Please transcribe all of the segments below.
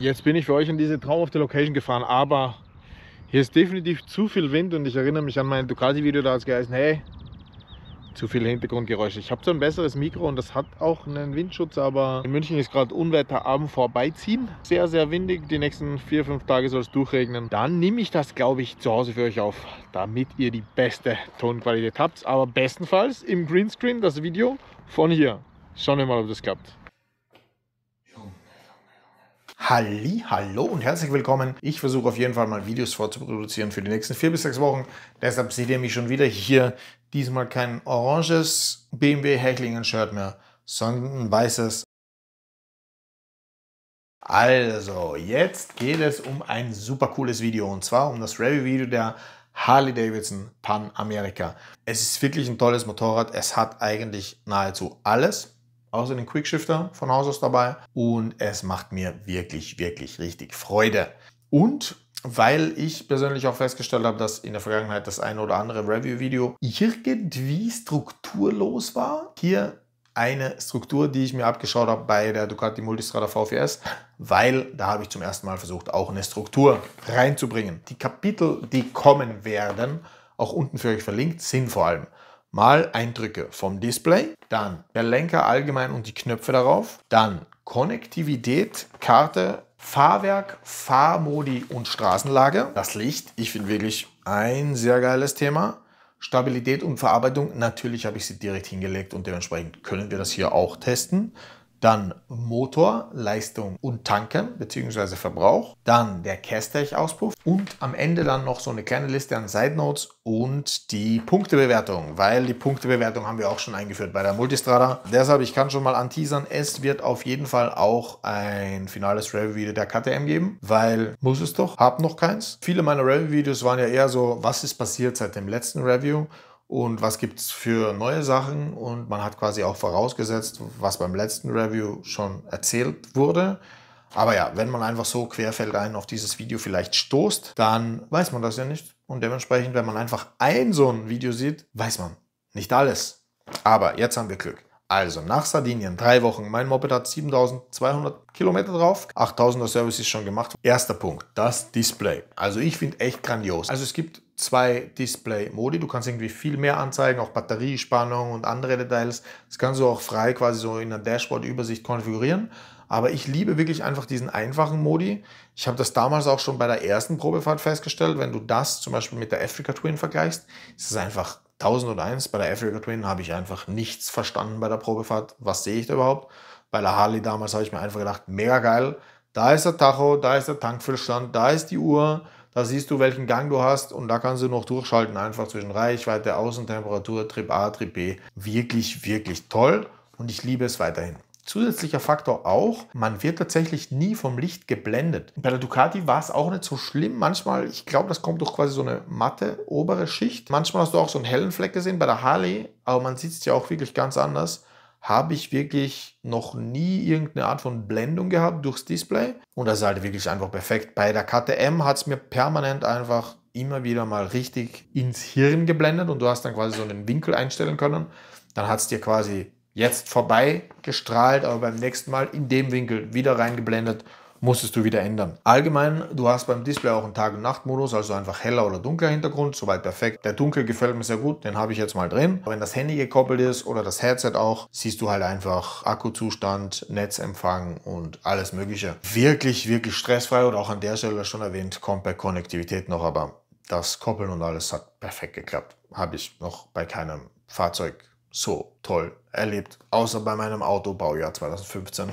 Jetzt bin ich für euch in diese traumhafte Location gefahren, aber hier ist definitiv zu viel Wind und ich erinnere mich an mein Ducati-Video, da hat es geheißen, hey, zu viele Hintergrundgeräusche. Ich habe so ein besseres Mikro und das hat auch einen Windschutz, aber in München ist gerade Unwetterabend vorbeiziehen. Sehr, sehr windig, die nächsten vier, fünf Tage soll es durchregnen. Dann nehme ich das, glaube ich, zu Hause für euch auf, damit ihr die beste Tonqualität habt, aber bestenfalls im Greenscreen das Video von hier. Schauen wir mal, ob das klappt. Halli, hallo und herzlich willkommen. Ich versuche auf jeden Fall mal Videos vorzuproduzieren für die nächsten vier bis sechs Wochen. Deshalb seht ihr mich schon wieder hier. Diesmal kein oranges BMW Hechlingen shirt mehr, sondern ein weißes. Also, jetzt geht es um ein super cooles Video und zwar um das Review-Video der Harley Davidson Pan America. Es ist wirklich ein tolles Motorrad. Es hat eigentlich nahezu alles außer den Quickshifter von Haus aus dabei. Und es macht mir wirklich, wirklich richtig Freude. Und weil ich persönlich auch festgestellt habe, dass in der Vergangenheit das ein oder andere Review-Video irgendwie strukturlos war. Hier eine Struktur, die ich mir abgeschaut habe bei der Ducati Multistrada VFS, weil da habe ich zum ersten Mal versucht, auch eine Struktur reinzubringen. Die Kapitel, die kommen werden, auch unten für euch verlinkt, sind vor allem mal Eindrücke vom Display, dann der Lenker allgemein und die Knöpfe darauf, dann Konnektivität, Karte, Fahrwerk, Fahrmodi und Straßenlage. Das Licht, ich finde wirklich ein sehr geiles Thema. Stabilität und Verarbeitung, natürlich habe ich sie direkt hingelegt und dementsprechend können wir das hier auch testen dann Motor, Leistung und Tanken bzw. Verbrauch, dann der Casterich-Auspuff und am Ende dann noch so eine kleine Liste an Side Notes und die Punktebewertung, weil die Punktebewertung haben wir auch schon eingeführt bei der Multistrada. Deshalb, ich kann schon mal anteasern, es wird auf jeden Fall auch ein finales Review-Video der KTM geben, weil muss es doch, hab noch keins. Viele meiner Review-Videos waren ja eher so, was ist passiert seit dem letzten Review und was gibt es für neue Sachen. Und man hat quasi auch vorausgesetzt, was beim letzten Review schon erzählt wurde. Aber ja, wenn man einfach so querfeldein auf dieses Video vielleicht stoßt, dann weiß man das ja nicht. Und dementsprechend, wenn man einfach ein so ein Video sieht, weiß man nicht alles. Aber jetzt haben wir Glück. Also nach Sardinien, drei Wochen. Mein Moped hat 7200 Kilometer drauf. 8000er Service ist schon gemacht. Erster Punkt, das Display. Also ich finde echt grandios. Also es gibt zwei Display-Modi. Du kannst irgendwie viel mehr anzeigen, auch Batteriespannung und andere Details. Das kannst du auch frei quasi so in der Dashboard-Übersicht konfigurieren. Aber ich liebe wirklich einfach diesen einfachen Modi. Ich habe das damals auch schon bei der ersten Probefahrt festgestellt. Wenn du das zum Beispiel mit der Africa Twin vergleichst, ist es einfach 1001. Bei der Africa Twin habe ich einfach nichts verstanden bei der Probefahrt. Was sehe ich da überhaupt? Bei der Harley damals habe ich mir einfach gedacht, mega geil. Da ist der Tacho, da ist der Tankfüllstand, da ist die Uhr da siehst du, welchen Gang du hast und da kannst du noch durchschalten, einfach zwischen Reichweite, Außentemperatur, Trip A, Trip B. Wirklich, wirklich toll und ich liebe es weiterhin. Zusätzlicher Faktor auch, man wird tatsächlich nie vom Licht geblendet. Bei der Ducati war es auch nicht so schlimm. Manchmal, ich glaube, das kommt durch quasi so eine matte obere Schicht. Manchmal hast du auch so einen hellen Fleck gesehen bei der Harley, aber man sieht es ja auch wirklich ganz anders habe ich wirklich noch nie irgendeine Art von Blendung gehabt durchs Display. Und das ist halt wirklich einfach perfekt. Bei der KTM hat es mir permanent einfach immer wieder mal richtig ins Hirn geblendet und du hast dann quasi so einen Winkel einstellen können. Dann hat es dir quasi jetzt vorbei gestrahlt, aber beim nächsten Mal in dem Winkel wieder reingeblendet musstest du wieder ändern. Allgemein, du hast beim Display auch einen Tag- und Nachtmodus, also einfach heller oder dunkler Hintergrund, soweit perfekt. Der dunkel gefällt mir sehr gut, den habe ich jetzt mal drin. Wenn das Handy gekoppelt ist oder das Headset auch, siehst du halt einfach Akkuzustand, Netzempfang und alles mögliche. Wirklich, wirklich stressfrei oder auch an der Stelle schon erwähnt, kommt bei Konnektivität noch, aber das Koppeln und alles hat perfekt geklappt. Habe ich noch bei keinem Fahrzeug so toll erlebt, außer bei meinem Auto Baujahr 2015.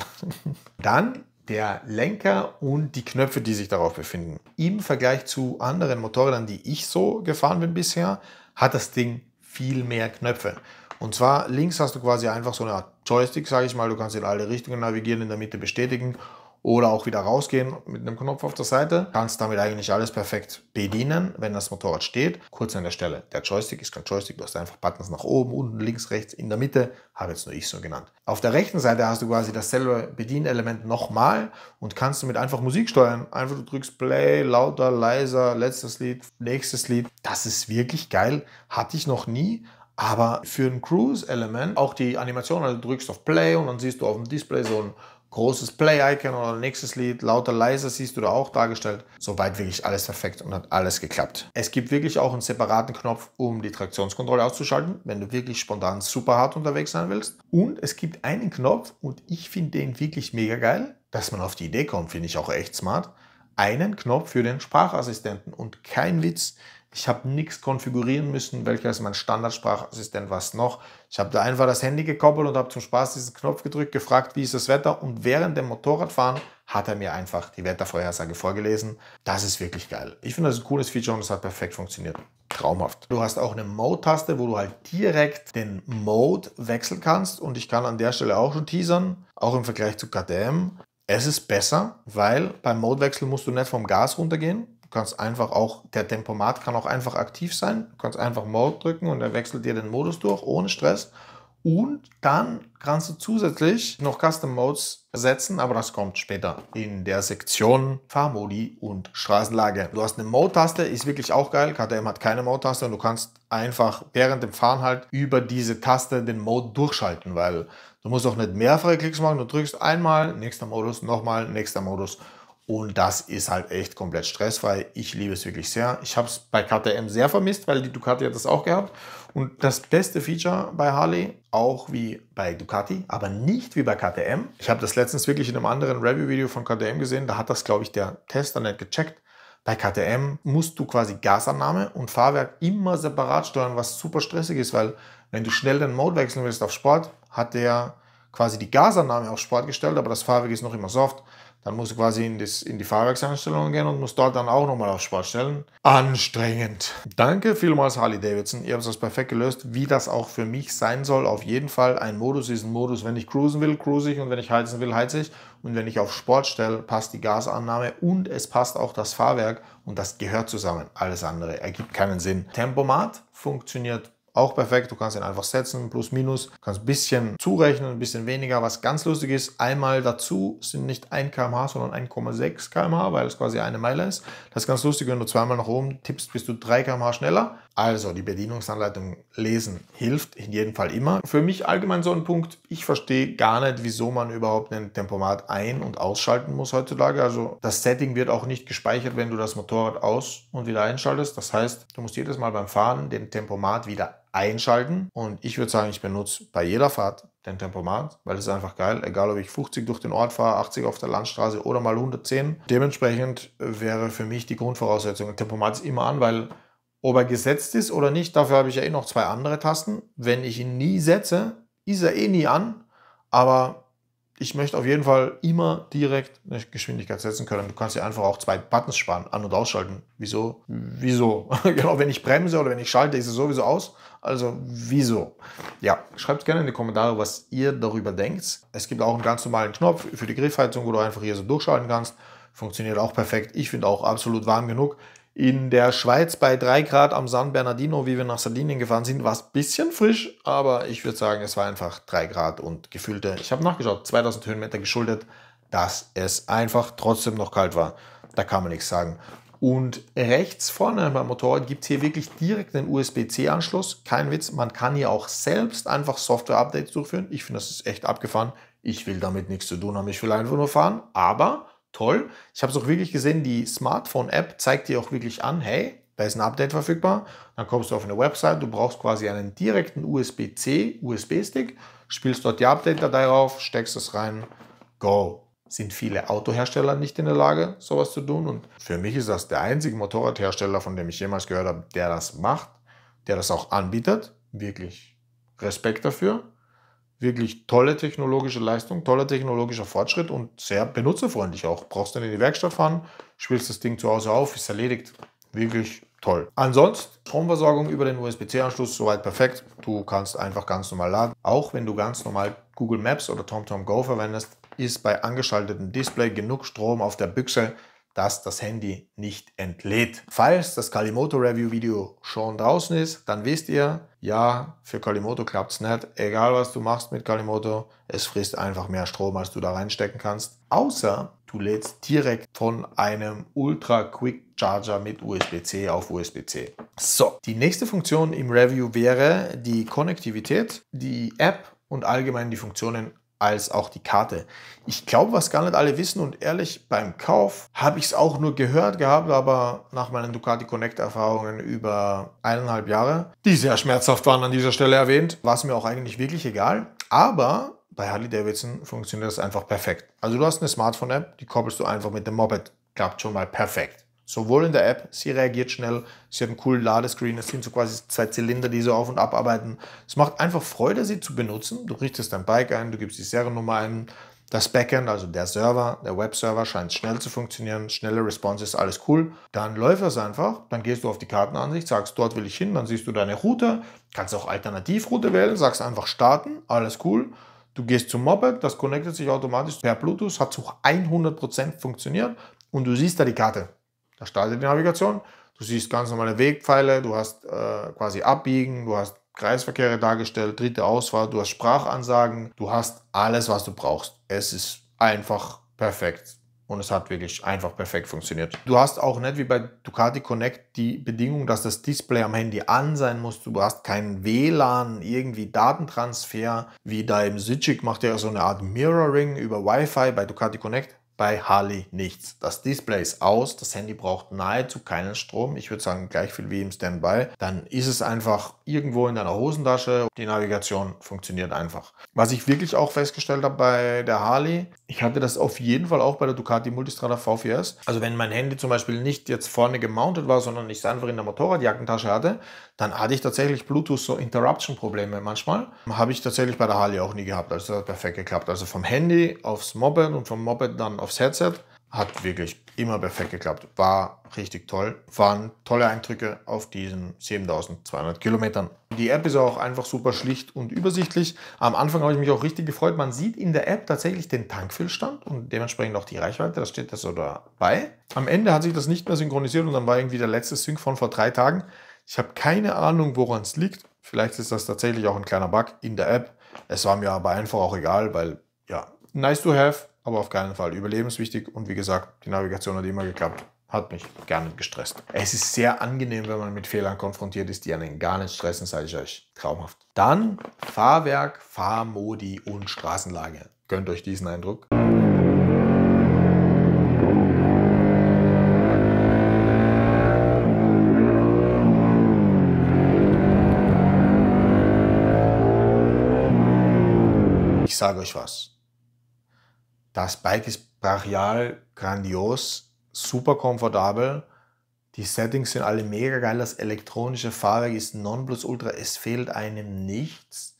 Dann der Lenker und die Knöpfe, die sich darauf befinden. Im Vergleich zu anderen Motorrädern, die ich so gefahren bin bisher, hat das Ding viel mehr Knöpfe. Und zwar links hast du quasi einfach so eine Art Joystick, sage ich mal, du kannst in alle Richtungen navigieren, in der Mitte bestätigen oder auch wieder rausgehen mit einem Knopf auf der Seite. Kannst damit eigentlich alles perfekt bedienen, wenn das Motorrad steht. Kurz an der Stelle, der Joystick ist kein Joystick, du hast einfach Buttons nach oben, unten, links, rechts, in der Mitte, habe jetzt nur ich so genannt. Auf der rechten Seite hast du quasi dasselbe Bedienelement nochmal und kannst damit einfach Musik steuern. Einfach du drückst Play, lauter, leiser, letztes Lied, nächstes Lied. Das ist wirklich geil, hatte ich noch nie. Aber für ein Cruise-Element, auch die Animation, also du drückst auf Play und dann siehst du auf dem Display so ein großes Play-Icon oder nächstes Lied, lauter, leiser siehst du da auch dargestellt. Soweit wirklich alles perfekt und hat alles geklappt. Es gibt wirklich auch einen separaten Knopf, um die Traktionskontrolle auszuschalten, wenn du wirklich spontan super hart unterwegs sein willst. Und es gibt einen Knopf und ich finde den wirklich mega geil. Dass man auf die Idee kommt, finde ich auch echt smart. Einen Knopf für den Sprachassistenten und kein Witz. Ich habe nichts konfigurieren müssen, welcher ist mein Standardsprachassistent, was noch. Ich habe da einfach das Handy gekoppelt und habe zum Spaß diesen Knopf gedrückt, gefragt, wie ist das Wetter und während dem Motorradfahren hat er mir einfach die Wettervorhersage vorgelesen. Das ist wirklich geil. Ich finde das ein cooles Feature und es hat perfekt funktioniert. Traumhaft. Du hast auch eine Mode-Taste, wo du halt direkt den Mode wechseln kannst und ich kann an der Stelle auch schon teasern, auch im Vergleich zu KTM. Es ist besser, weil beim Modewechsel musst du nicht vom Gas runtergehen, kannst einfach auch, der Tempomat kann auch einfach aktiv sein. Du kannst einfach Mode drücken und er wechselt dir den Modus durch, ohne Stress. Und dann kannst du zusätzlich noch Custom Modes setzen, aber das kommt später in der Sektion Fahrmodi und Straßenlage. Du hast eine Mode-Taste, ist wirklich auch geil. KTM hat keine Mode-Taste und du kannst einfach während dem Fahren halt über diese Taste den Mode durchschalten, weil du musst auch nicht mehrfache Klicks machen. Du drückst einmal, nächster Modus, nochmal, nächster Modus. Und das ist halt echt komplett stressfrei. Ich liebe es wirklich sehr. Ich habe es bei KTM sehr vermisst, weil die Ducati hat das auch gehabt. Und das beste Feature bei Harley, auch wie bei Ducati, aber nicht wie bei KTM. Ich habe das letztens wirklich in einem anderen Review-Video von KTM gesehen. Da hat das, glaube ich, der Tester nicht gecheckt. Bei KTM musst du quasi Gasannahme und Fahrwerk immer separat steuern, was super stressig ist, weil wenn du schnell den Mode wechseln willst auf Sport, hat der quasi die Gasannahme auf Sport gestellt, aber das Fahrwerk ist noch immer soft. Dann musst du quasi in, das, in die Fahrwerkseinstellungen gehen und musst dort dann auch nochmal auf Sport stellen. Anstrengend. Danke vielmals Harley Davidson. Ihr habt das perfekt gelöst, wie das auch für mich sein soll. Auf jeden Fall ein Modus ist ein Modus. Wenn ich cruisen will, cruise ich und wenn ich heizen will, heize ich. Und wenn ich auf Sport stelle, passt die Gasannahme und es passt auch das Fahrwerk und das gehört zusammen. Alles andere ergibt keinen Sinn. Tempomat funktioniert auch perfekt, du kannst ihn einfach setzen, plus minus, kannst ein bisschen zurechnen, ein bisschen weniger. Was ganz lustig ist, einmal dazu sind nicht 1 km/h, sondern 1,6 km/h, weil es quasi eine Meile ist. Das ist ganz lustig, wenn du zweimal nach oben tippst, bist du 3 km/h schneller. Also die Bedienungsanleitung lesen hilft in jedem Fall immer. Für mich allgemein so ein Punkt, ich verstehe gar nicht, wieso man überhaupt einen Tempomat ein- und ausschalten muss heutzutage. Also das Setting wird auch nicht gespeichert, wenn du das Motorrad aus und wieder einschaltest. Das heißt, du musst jedes Mal beim Fahren den Tempomat wieder einschalten. Und ich würde sagen, ich benutze bei jeder Fahrt den Tempomat, weil es ist einfach geil, egal ob ich 50 durch den Ort fahre, 80 auf der Landstraße oder mal 110. Dementsprechend wäre für mich die Grundvoraussetzung, ein Tempomat ist immer an, weil ob er gesetzt ist oder nicht, dafür habe ich ja eh noch zwei andere Tasten. Wenn ich ihn nie setze, ist er eh nie an, aber ich möchte auf jeden Fall immer direkt eine Geschwindigkeit setzen können. Du kannst dir einfach auch zwei Buttons sparen, an- und ausschalten. Wieso? Wieso? genau, wenn ich bremse oder wenn ich schalte, ist er sowieso aus. Also, wieso? Ja, schreibt gerne in die Kommentare, was ihr darüber denkt. Es gibt auch einen ganz normalen Knopf für die Griffheizung, wo du einfach hier so durchschalten kannst. Funktioniert auch perfekt. Ich finde auch absolut warm genug. In der Schweiz bei 3 Grad am San Bernardino, wie wir nach Sardinien gefahren sind, war es ein bisschen frisch, aber ich würde sagen, es war einfach 3 Grad und gefühlte, ich habe nachgeschaut, 2000 Höhenmeter geschuldet, dass es einfach trotzdem noch kalt war. Da kann man nichts sagen. Und rechts vorne beim Motorrad gibt es hier wirklich direkt einen USB-C-Anschluss. Kein Witz, man kann hier auch selbst einfach Software-Updates durchführen. Ich finde, das ist echt abgefahren. Ich will damit nichts zu tun haben, ich will einfach nur fahren. Aber toll. Ich habe es auch wirklich gesehen, die Smartphone-App zeigt dir auch wirklich an, hey, da ist ein Update verfügbar. Dann kommst du auf eine Website, du brauchst quasi einen direkten USB-C, USB-Stick, spielst dort die Update-Datei rauf, steckst es rein, go. Sind viele Autohersteller nicht in der Lage, sowas zu tun? Und für mich ist das der einzige Motorradhersteller, von dem ich jemals gehört habe, der das macht, der das auch anbietet. Wirklich Respekt dafür wirklich tolle technologische Leistung, toller technologischer Fortschritt und sehr benutzerfreundlich auch. Brauchst du nicht in die Werkstatt fahren, spielst das Ding zu Hause auf, ist erledigt. Wirklich toll. Ansonsten Stromversorgung über den USB-C-Anschluss soweit perfekt. Du kannst einfach ganz normal laden. Auch wenn du ganz normal Google Maps oder TomTom Go verwendest, ist bei angeschaltetem Display genug Strom auf der Büchse, dass das Handy nicht entlädt. Falls das Kalimoto Review Video schon draußen ist, dann wisst ihr, ja, für Kalimoto klappt es nicht. Egal was du machst mit Kalimoto, es frisst einfach mehr Strom, als du da reinstecken kannst. Außer du lädst direkt von einem Ultra Quick Charger mit USB-C auf USB-C. So, die nächste Funktion im Review wäre die Konnektivität. Die App und allgemein die Funktionen als auch die Karte. Ich glaube, was gar nicht alle wissen und ehrlich, beim Kauf habe ich es auch nur gehört gehabt, aber nach meinen Ducati Connect-Erfahrungen über eineinhalb Jahre, die sehr schmerzhaft waren an dieser Stelle erwähnt, war es mir auch eigentlich wirklich egal. Aber bei Harley Davidson funktioniert das einfach perfekt. Also du hast eine Smartphone-App, die koppelst du einfach mit dem Moped. Klappt schon mal perfekt sowohl in der App, sie reagiert schnell, sie hat einen coolen Ladescreen, es sind so quasi zwei Zylinder, die so auf und abarbeiten. Es macht einfach Freude, sie zu benutzen. Du richtest dein Bike ein, du gibst die Seriennummer ein. Das Backend, also der Server, der Webserver scheint schnell zu funktionieren, schnelle Responses, alles cool. Dann läuft es einfach, dann gehst du auf die Kartenansicht, sagst, dort will ich hin, dann siehst du deine Route, kannst auch Alternativroute wählen, sagst einfach starten, alles cool. Du gehst zum Moped, das connectet sich automatisch per Bluetooth, hat zu 100% funktioniert und du siehst da die Karte. Da startet die Navigation. Du siehst ganz normale Wegpfeile, du hast äh, quasi Abbiegen, du hast Kreisverkehre dargestellt, dritte Auswahl, du hast Sprachansagen, du hast alles, was du brauchst. Es ist einfach perfekt. Und es hat wirklich einfach perfekt funktioniert. Du hast auch nicht wie bei Ducati Connect die Bedingung, dass das Display am Handy an sein muss. Du hast keinen WLAN, irgendwie Datentransfer, wie da im Sitschik macht ja so eine Art Mirroring über Wi-Fi bei Ducati Connect bei Harley nichts. Das Display ist aus, das Handy braucht nahezu keinen Strom, ich würde sagen gleich viel wie im Standby. Dann ist es einfach irgendwo in deiner Hosentasche, die Navigation funktioniert einfach. Was ich wirklich auch festgestellt habe bei der Harley, ich hatte das auf jeden Fall auch bei der Ducati Multistrada V4S. Also wenn mein Handy zum Beispiel nicht jetzt vorne gemountet war, sondern ich es einfach in der Motorradjackentasche hatte, dann hatte ich tatsächlich Bluetooth so Interruption-Probleme manchmal. Habe ich tatsächlich bei der Harley auch nie gehabt. Also das hat perfekt geklappt. Also vom Handy aufs Moped und vom Moped dann aufs Headset. Hat wirklich immer perfekt geklappt. War richtig toll. Waren tolle Eindrücke auf diesen 7200 Kilometern. Die App ist auch einfach super schlicht und übersichtlich. Am Anfang habe ich mich auch richtig gefreut. Man sieht in der App tatsächlich den Tankfüllstand und dementsprechend auch die Reichweite. Da steht das so dabei. Am Ende hat sich das nicht mehr synchronisiert und dann war irgendwie der letzte Sync von vor drei Tagen. Ich habe keine Ahnung, woran es liegt. Vielleicht ist das tatsächlich auch ein kleiner Bug in der App. Es war mir aber einfach auch egal, weil ja, nice to have aber auf keinen Fall überlebenswichtig. Und wie gesagt, die Navigation hat immer geklappt. Hat mich gar nicht gestresst. Es ist sehr angenehm, wenn man mit Fehlern konfrontiert ist, die einen gar nicht stressen, sage ich euch. Traumhaft. Dann Fahrwerk, Fahrmodi und Straßenlage. Gönnt euch diesen Eindruck. Das Bike ist brachial, grandios, super komfortabel. Die Settings sind alle mega geil. Das elektronische Fahrwerk ist nonplusultra. Es fehlt einem nichts.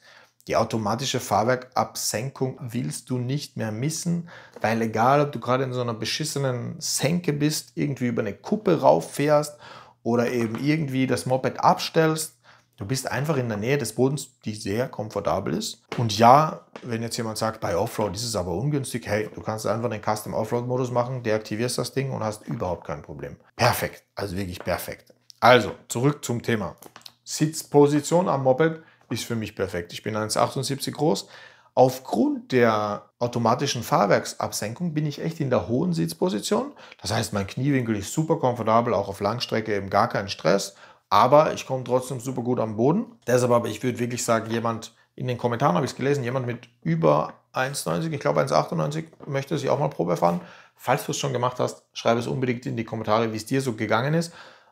Die automatische Fahrwerkabsenkung willst du nicht mehr missen, weil egal, ob du gerade in so einer beschissenen Senke bist, irgendwie über eine Kuppe rauffährst oder eben irgendwie das Moped abstellst, Du bist einfach in der Nähe des Bodens, die sehr komfortabel ist. Und ja, wenn jetzt jemand sagt, bei Offroad ist es aber ungünstig, hey, du kannst einfach den Custom Offroad-Modus machen, deaktivierst das Ding und hast überhaupt kein Problem. Perfekt, also wirklich perfekt. Also, zurück zum Thema. Sitzposition am Moped ist für mich perfekt. Ich bin 1,78 groß. Aufgrund der automatischen Fahrwerksabsenkung bin ich echt in der hohen Sitzposition. Das heißt, mein Kniewinkel ist super komfortabel, auch auf Langstrecke eben gar keinen Stress. Aber ich komme trotzdem super gut am Boden. Deshalb aber, ich würde wirklich sagen, jemand, in den Kommentaren habe ich es gelesen, jemand mit über 1,90, ich glaube 1,98 möchte sich auch mal Probe erfahren. Falls du es schon gemacht hast, schreib es unbedingt in die Kommentare, wie es dir so gegangen ist.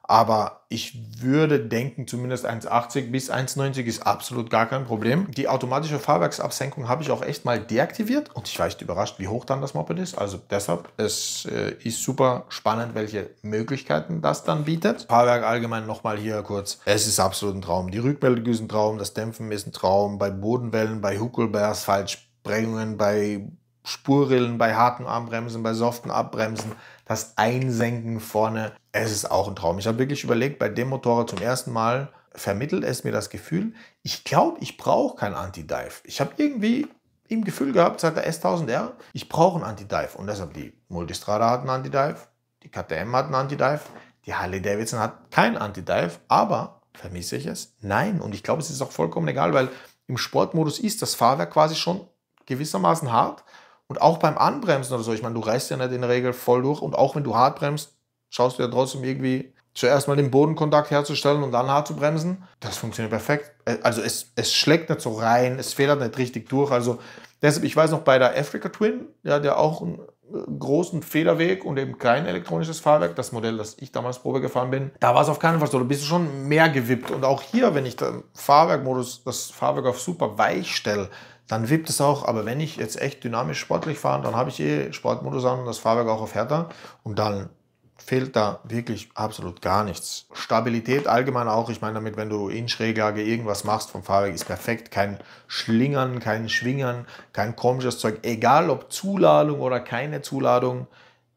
Aber ich würde denken, zumindest 1,80 bis 1,90 ist absolut gar kein Problem. Die automatische Fahrwerksabsenkung habe ich auch echt mal deaktiviert und ich war echt überrascht, wie hoch dann das Moped ist. Also deshalb, es äh, ist super spannend, welche Möglichkeiten das dann bietet. Fahrwerk allgemein nochmal hier kurz. Es ist absolut ein Traum. Die Rückmeldung ist ein Traum, das Dämpfen ist ein Traum. Bei Bodenwellen, bei Huckel, Falschsprengungen, bei Spurrillen, bei harten Armbremsen, bei soften Abbremsen, das Einsenken vorne. Es ist auch ein Traum. Ich habe wirklich überlegt, bei dem Motorrad zum ersten Mal vermittelt es mir das Gefühl, ich glaube, ich brauche kein Anti-Dive. Ich habe irgendwie im Gefühl gehabt, seit der S1000R, ich brauche ein Anti-Dive. Und deshalb die Multistrada hat einen Anti-Dive, die KTM hat ein Anti-Dive, die Harley-Davidson hat kein Anti-Dive, aber vermisse ich es? Nein. Und ich glaube, es ist auch vollkommen egal, weil im Sportmodus ist das Fahrwerk quasi schon gewissermaßen hart. Und auch beim Anbremsen oder so, ich meine, du reißt ja nicht in der Regel voll durch und auch wenn du hart bremst, schaust du ja trotzdem irgendwie zuerst mal den Bodenkontakt herzustellen und dann hart zu bremsen. Das funktioniert perfekt. Äh, also es, es schlägt nicht so rein, es federt nicht richtig durch. Also deshalb, ich weiß noch bei der Africa Twin, ja, der auch einen äh, großen Federweg und eben kein elektronisches Fahrwerk, das Modell, das ich damals Probe gefahren bin, da war es auf keinen Fall so. Du bist schon mehr gewippt. Und auch hier, wenn ich den Fahrwerkmodus, das Fahrwerk auf super weich stelle, dann wippt es auch. Aber wenn ich jetzt echt dynamisch sportlich fahre, dann habe ich eh Sportmodus an und das Fahrwerk auch auf härter und dann fehlt da wirklich absolut gar nichts. Stabilität allgemein auch. Ich meine damit, wenn du in Schräglage irgendwas machst vom Fahrwerk, ist perfekt. Kein Schlingern, kein Schwingern, kein komisches Zeug. Egal ob Zuladung oder keine Zuladung,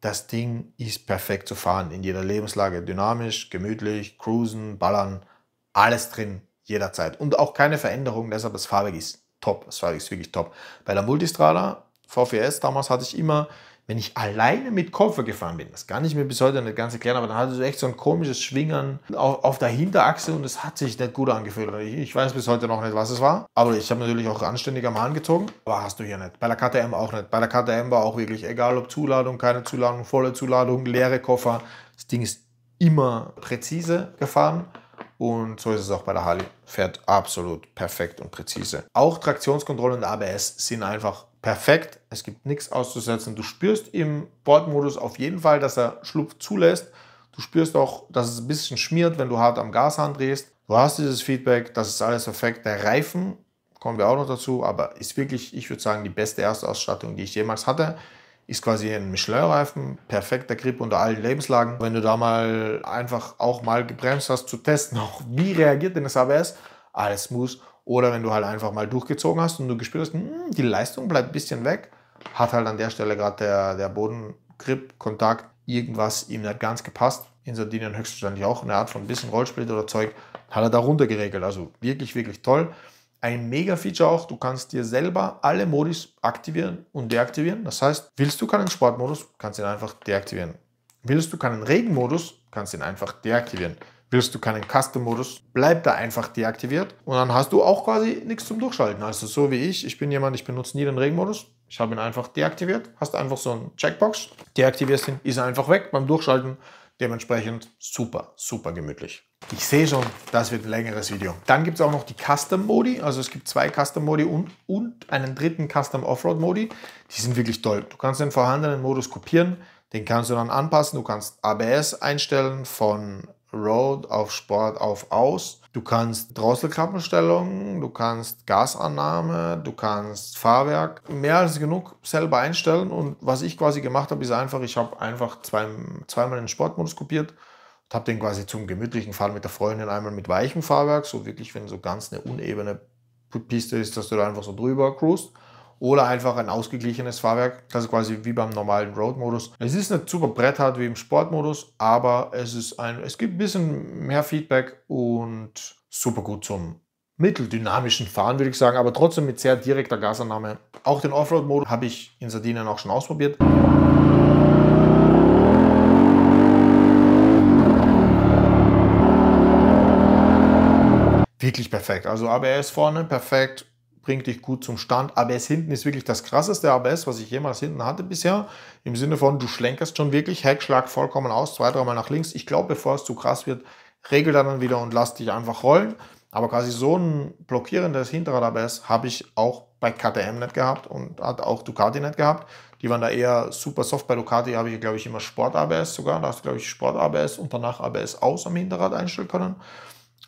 das Ding ist perfekt zu fahren. In jeder Lebenslage dynamisch, gemütlich, cruisen, ballern, alles drin, jederzeit. Und auch keine Veränderung, deshalb das Fahrwerk ist top. Das war wirklich top. Bei der Multistrada VVS damals hatte ich immer, wenn ich alleine mit Koffer gefahren bin, das kann ich mir bis heute nicht ganz erklären, aber dann hatte ich echt so ein komisches Schwingern auf, auf der Hinterachse und es hat sich nicht gut angefühlt. Also ich, ich, weiß bis heute noch nicht, was es war, aber ich habe natürlich auch anständig am Hahn gezogen, aber hast du hier nicht. Bei der KTM auch nicht. Bei der KTM war auch wirklich egal, ob Zuladung, keine Zuladung, volle Zuladung, leere Koffer. Das Ding ist immer präzise gefahren. Und so ist es auch bei der Harley. Fährt absolut perfekt und präzise. Auch Traktionskontrolle und ABS sind einfach perfekt. Es gibt nichts auszusetzen. Du spürst im Bordmodus auf jeden Fall, dass er Schlupf zulässt. Du spürst auch, dass es ein bisschen schmiert, wenn du hart am Gashahn drehst. Du hast dieses Feedback, das ist alles perfekt. Der Reifen, kommen wir auch noch dazu, aber ist wirklich, ich würde sagen, die beste Erstausstattung, die ich jemals hatte ist quasi ein Michelin-Reifen, perfekter Grip unter allen Lebenslagen. Wenn du da mal einfach auch mal gebremst hast, zu testen, auch wie reagiert denn das ABS, alles smooth. Oder wenn du halt einfach mal durchgezogen hast und du gespürt hast, hm, die Leistung bleibt ein bisschen weg, hat halt an der Stelle gerade der, der Bodengrip, Kontakt, irgendwas ihm nicht ganz gepasst. In Sardinien höchstwahrscheinlich auch eine Art von ein bisschen Rollsplit oder Zeug, hat er da runter geregelt. Also wirklich, wirklich toll ein Mega-Feature auch, du kannst dir selber alle Modis aktivieren und deaktivieren. Das heißt, willst du keinen Sportmodus, kannst ihn einfach deaktivieren. Willst du keinen Regenmodus, kannst ihn einfach deaktivieren. Willst du keinen Custom-Modus, bleibt da einfach deaktiviert und dann hast du auch quasi nichts zum Durchschalten. Also so wie ich, ich bin jemand, ich benutze nie den Regenmodus, ich habe ihn einfach deaktiviert, hast einfach so eine Checkbox, deaktivierst ihn, ist er einfach weg beim Durchschalten. Dementsprechend super, super gemütlich. Ich sehe schon, das wird ein längeres Video. Dann gibt es auch noch die Custom Modi. Also es gibt zwei Custom Modi und, und einen dritten Custom Offroad Modi. Die sind wirklich toll. Du kannst den vorhandenen Modus kopieren, den kannst du dann anpassen. Du kannst ABS einstellen von Road, auf Sport, auf Aus. Du kannst Drosselklappenstellung, du kannst Gasannahme, du kannst Fahrwerk. Mehr als genug selber einstellen. Und was ich quasi gemacht habe, ist einfach, ich habe einfach zwei, zweimal den Sportmodus kopiert und habe den quasi zum gemütlichen Fahren mit der Freundin einmal mit weichem Fahrwerk, so wirklich, wenn so ganz eine unebene Piste ist, dass du da einfach so drüber cruist oder einfach ein ausgeglichenes Fahrwerk. also quasi wie beim normalen Road-Modus. Es ist nicht super bretthart wie im Sportmodus, aber es, ist ein, es gibt ein bisschen mehr Feedback und super gut zum mitteldynamischen Fahren, würde ich sagen, aber trotzdem mit sehr direkter Gasannahme. Auch den Offroad-Modus habe ich in Sardinien auch schon ausprobiert. Wirklich perfekt. Also ABS vorne perfekt, bringt dich gut zum Stand. ABS hinten ist wirklich das krasseste ABS, was ich jemals hinten hatte bisher. Im Sinne von, du schlenkerst schon wirklich, Heckschlag vollkommen aus, zwei, dreimal nach links. Ich glaube, bevor es zu krass wird, regel dann wieder und lass dich einfach rollen. Aber quasi so ein blockierendes Hinterrad ABS habe ich auch bei KTM nicht gehabt und hat auch Ducati nicht gehabt. Die waren da eher super soft. Bei Ducati habe ich, glaube ich, immer Sport-ABS sogar. Da hast du, glaube ich, Sport-ABS und danach ABS aus am Hinterrad einstellen können.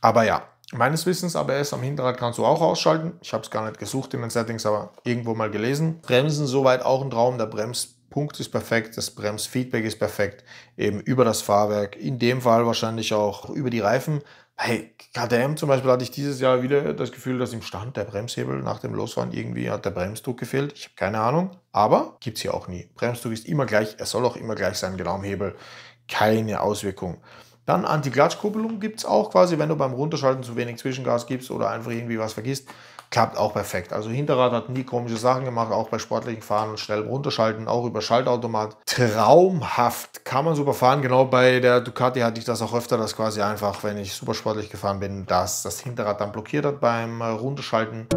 Aber ja, meines Wissens aber erst am Hinterrad kannst du auch ausschalten. Ich habe es gar nicht gesucht in den Settings, aber irgendwo mal gelesen. Bremsen soweit auch ein Traum. Der Bremspunkt ist perfekt, das Bremsfeedback ist perfekt. Eben über das Fahrwerk, in dem Fall wahrscheinlich auch über die Reifen. Hey, KTM zum Beispiel hatte ich dieses Jahr wieder das Gefühl, dass im Stand der Bremshebel nach dem Losfahren irgendwie hat der Bremsdruck gefehlt. Ich habe keine Ahnung, aber gibt es hier auch nie. Bremsdruck ist immer gleich, er soll auch immer gleich sein, genau am Hebel. Keine Auswirkung. Dann Anti-Glatschkuppelung gibt es auch quasi, wenn du beim Runterschalten zu wenig Zwischengas gibst oder einfach irgendwie was vergisst. Klappt auch perfekt. Also Hinterrad hat nie komische Sachen gemacht, auch bei sportlichen Fahren schnell runterschalten, auch über Schaltautomat. Traumhaft kann man super fahren. Genau bei der Ducati hatte ich das auch öfter, dass quasi einfach, wenn ich super sportlich gefahren bin, dass das Hinterrad dann blockiert hat beim Runterschalten.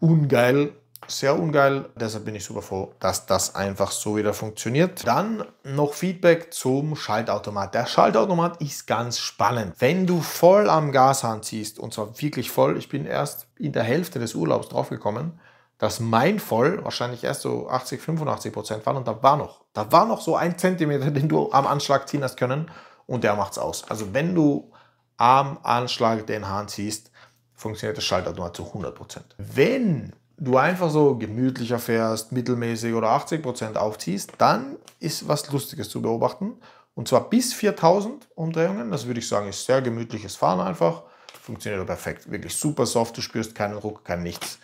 Ungeil sehr ungeil. Deshalb bin ich super froh, dass das einfach so wieder funktioniert. Dann noch Feedback zum Schaltautomat. Der Schaltautomat ist ganz spannend. Wenn du voll am Gashahn ziehst, und zwar wirklich voll, ich bin erst in der Hälfte des Urlaubs draufgekommen, dass mein Voll wahrscheinlich erst so 80, 85 Prozent waren und da war noch, da war noch so ein Zentimeter, den du am Anschlag ziehen hast können und der macht's aus. Also wenn du am Anschlag den Hahn ziehst, funktioniert das Schaltautomat zu 100 Prozent. Wenn du einfach so gemütlicher fährst, mittelmäßig oder 80% aufziehst, dann ist was Lustiges zu beobachten. Und zwar bis 4000 Umdrehungen. Das würde ich sagen, ist sehr gemütliches Fahren einfach. Funktioniert perfekt. Wirklich super soft. Du spürst keinen Ruck, kein nichts.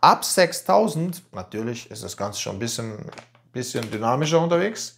Ab 6000, natürlich ist das Ganze schon ein bisschen, bisschen dynamischer unterwegs,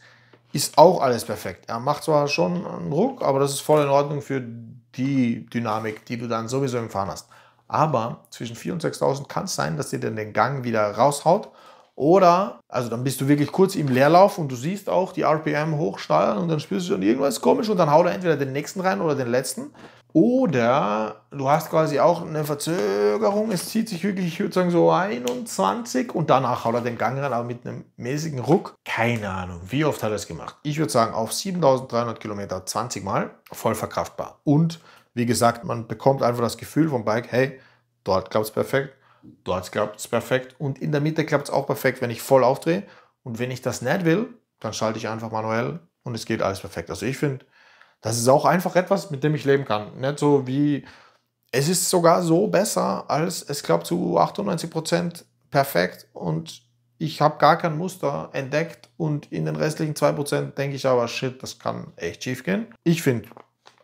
ist auch alles perfekt. Er macht zwar schon einen Ruck, aber das ist voll in Ordnung für die Dynamik, die du dann sowieso im Fahren hast. Aber zwischen 4.000 und 6.000 kann es sein, dass ihr dann den Gang wieder raushaut. Oder, also dann bist du wirklich kurz im Leerlauf und du siehst auch die RPM hochsteuern und dann spürst du schon irgendwas komisch und dann haut er entweder den nächsten rein oder den letzten. Oder du hast quasi auch eine Verzögerung, es zieht sich wirklich, ich würde sagen, so 21 und danach haut er den Gang rein, aber mit einem mäßigen Ruck. Keine Ahnung, wie oft hat er es gemacht? Ich würde sagen, auf 7300 Kilometer 20 Mal voll verkraftbar. Und wie gesagt, man bekommt einfach das Gefühl vom Bike, hey, dort klappt es perfekt, dort klappt es perfekt und in der Mitte klappt es auch perfekt, wenn ich voll aufdrehe. Und wenn ich das nicht will, dann schalte ich einfach manuell und es geht alles perfekt. Also ich finde, das ist auch einfach etwas, mit dem ich leben kann. Nicht so wie, es ist sogar so besser, als es klappt zu 98% perfekt und ich habe gar kein Muster entdeckt und in den restlichen 2% denke ich aber, shit, das kann echt schief gehen. Ich finde,